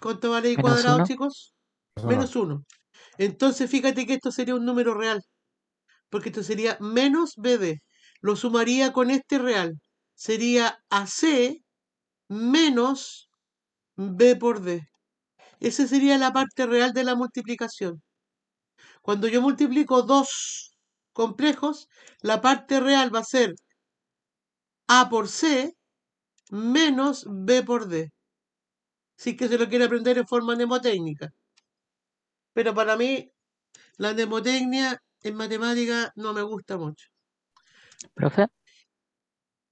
¿Cuánto vale I cuadrado, chicos? Menos uno. Entonces, fíjate que esto sería un número real. Porque esto sería menos BD lo sumaría con este real. Sería AC menos B por D. Esa sería la parte real de la multiplicación. Cuando yo multiplico dos complejos, la parte real va a ser A por C menos B por D. Si es que se lo quiere aprender en forma mnemotécnica. Pero para mí, la mnemotecnia en matemática no me gusta mucho. ¿Profe?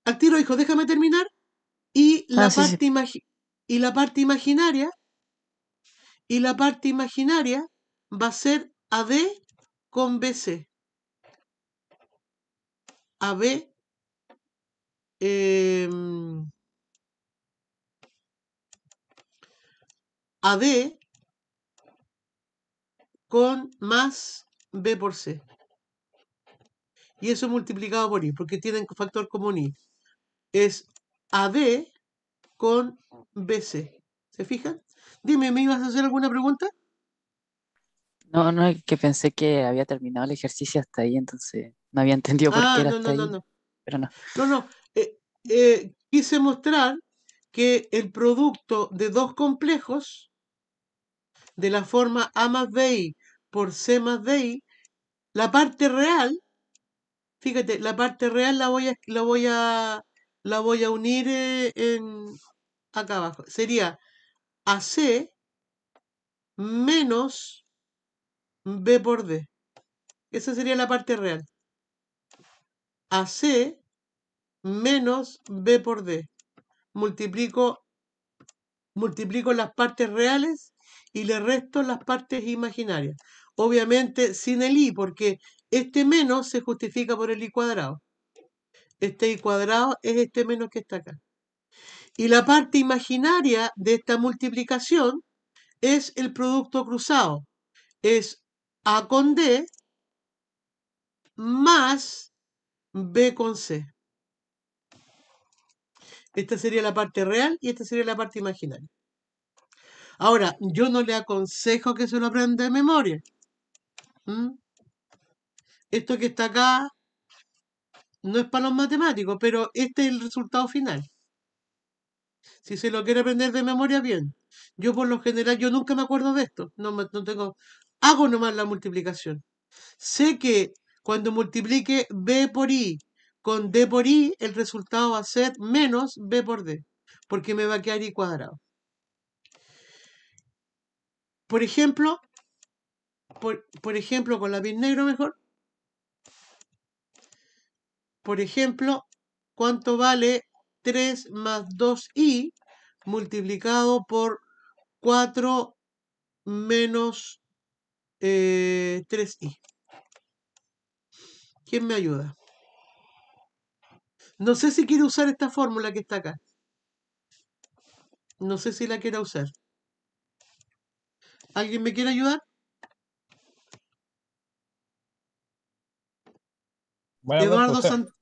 Al tiro, hijo, déjame terminar. Y la, ah, parte, y la parte imaginaria, y la parte imaginaria va a ser a AD con BC. AB a em, AD con más B por C y eso multiplicado por i, porque tienen factor común i. Es AD con BC. ¿Se fijan? Dime, ¿me ibas a hacer alguna pregunta? No, no, es que pensé que había terminado el ejercicio hasta ahí, entonces no había entendido por qué ah, era no, no, No, pero no. No, no. Eh, eh, quise mostrar que el producto de dos complejos de la forma A más BI por C más DI, la parte real fíjate, la parte real la voy a, la voy la voy a unir eh, en, acá abajo. Sería AC menos B por D. Esa sería la parte real. AC menos B por D. Multiplico, multiplico las partes reales y le resto las partes imaginarias. Obviamente sin el i, porque este menos se justifica por el i cuadrado. Este i cuadrado es este menos que está acá. Y la parte imaginaria de esta multiplicación es el producto cruzado. Es A con D más B con C. Esta sería la parte real y esta sería la parte imaginaria. Ahora, yo no le aconsejo que se lo aprenda de memoria. ¿Mm? esto que está acá no es para los matemáticos, pero este es el resultado final. Si se lo quiere aprender de memoria, bien. Yo por lo general, yo nunca me acuerdo de esto. No, no tengo... Hago nomás la multiplicación. Sé que cuando multiplique B por I con D por I, el resultado va a ser menos B por D, porque me va a quedar I cuadrado. Por ejemplo, por, por ejemplo, con negro mejor, por ejemplo, ¿cuánto vale 3 más 2i multiplicado por 4 menos 3i? Eh, ¿Quién me ayuda? No sé si quiere usar esta fórmula que está acá. No sé si la quiera usar. ¿Alguien me quiere ayudar? Eduardo, Santos.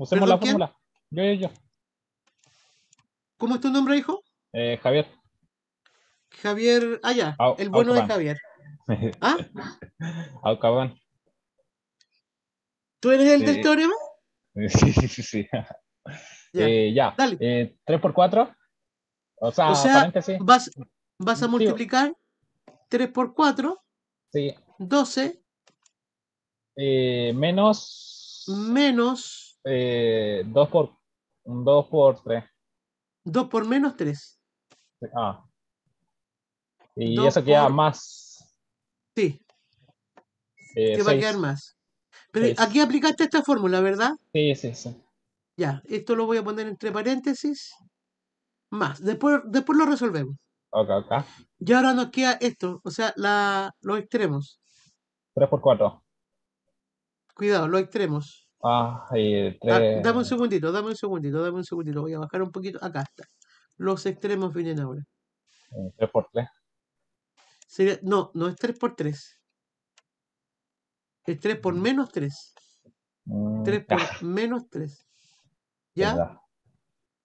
Usemos la fórmula. Yo, yo, yo. ¿Cómo es tu nombre, hijo? Eh, Javier. Javier, ah, ya, el bueno de Javier. ¿Ah? Aucabán. ¿Tú eres el del teorema? Sí, sí, sí. Ya, eh, Dale. 3 eh, por 4. O sea, Vas, vas a multiplicar 3 por 4. Sí. 12. menos. Menos. 2 eh, por 2 por 3. 2 por menos 3. Ah. Y eso queda más. Sí. que eh, va a quedar más. Pero aquí aplicaste esta fórmula, ¿verdad? Sí, sí, sí. Ya, esto lo voy a poner entre paréntesis. Más. Después, después lo resolvemos. Ok, ok. Y ahora nos queda esto, o sea, la, los extremos. 3 por 4. Cuidado, los extremos. Ah, ah dame un segundito, dame un segundito, dame un segundito. Voy a bajar un poquito. Acá está. Los extremos vienen ahora. 3x3. Eh, no, no es 3x3. Es 3 mm. mm, por menos 3. 3 por menos 3. ¿Ya?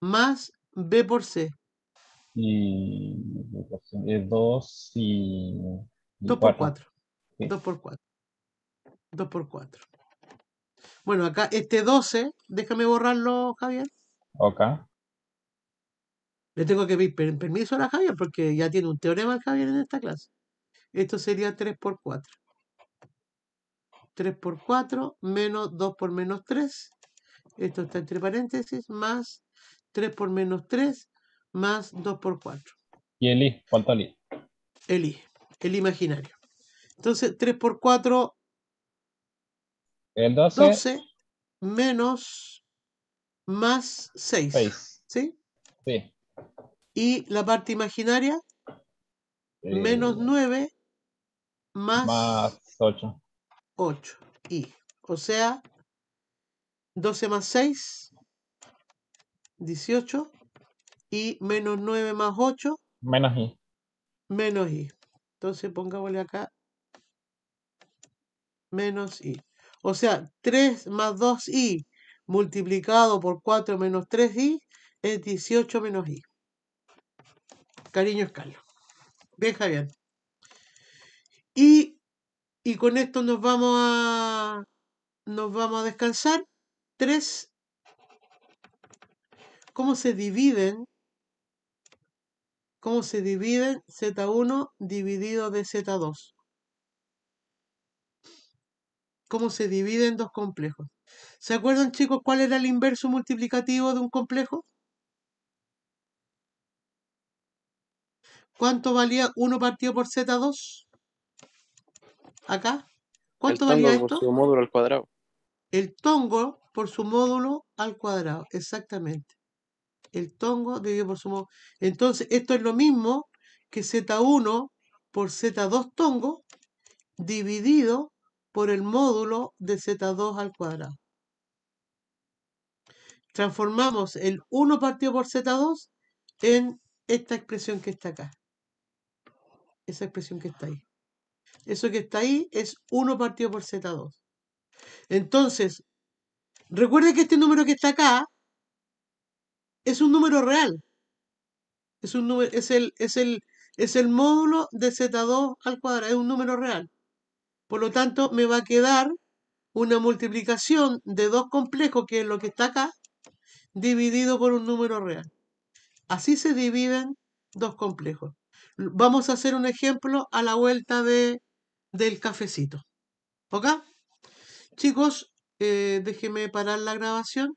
Más B por C. Y 2 eh, y... 2 por 4. 2 por 4. 2 por 4. Bueno, acá este 12, déjame borrarlo, Javier. Acá. Le tengo que pedir permiso a la Javier porque ya tiene un teorema el Javier en esta clase. Esto sería 3 por 4. 3 por 4 menos 2 por menos 3. Esto está entre paréntesis, más 3 por menos 3, más 2 por 4. Y el I, ¿cuánto el I. El I, el imaginario. Entonces, 3 por 4 el 12, menos más 6, ¿Sí? Sí. Y la parte imaginaria, menos 9 más, 8. 8. Y, o sea, 12 más 6, 18. Y menos 9 más 8. Menos i. Menos i. Entonces pongámosle acá. Menos i. O sea, 3 más 2i multiplicado por 4 menos 3i es 18 menos i. Cariño es Carlos. Bien, Javier. Y, y con esto nos vamos a nos vamos a descansar. 3. ¿Cómo se dividen? ¿Cómo se dividen Z1 dividido de Z2? cómo se divide en dos complejos. ¿Se acuerdan, chicos, cuál era el inverso multiplicativo de un complejo? ¿Cuánto valía 1 partido por Z2? Acá. ¿Cuánto valía esto? Por su módulo al cuadrado. El tongo por su módulo al cuadrado, exactamente. El tongo dividido por su módulo. Entonces, esto es lo mismo que Z1 por Z2 tongo dividido por el módulo de Z2 al cuadrado. Transformamos el 1 partido por Z2 en esta expresión que está acá. Esa expresión que está ahí. Eso que está ahí es 1 partido por Z2. Entonces, Recuerden que este número que está acá es un número real. Es, un número, es, el, es, el, es el módulo de Z2 al cuadrado, es un número real. Por lo tanto, me va a quedar una multiplicación de dos complejos, que es lo que está acá, dividido por un número real. Así se dividen dos complejos. Vamos a hacer un ejemplo a la vuelta de, del cafecito. ¿Ok? Chicos, eh, déjenme parar la grabación.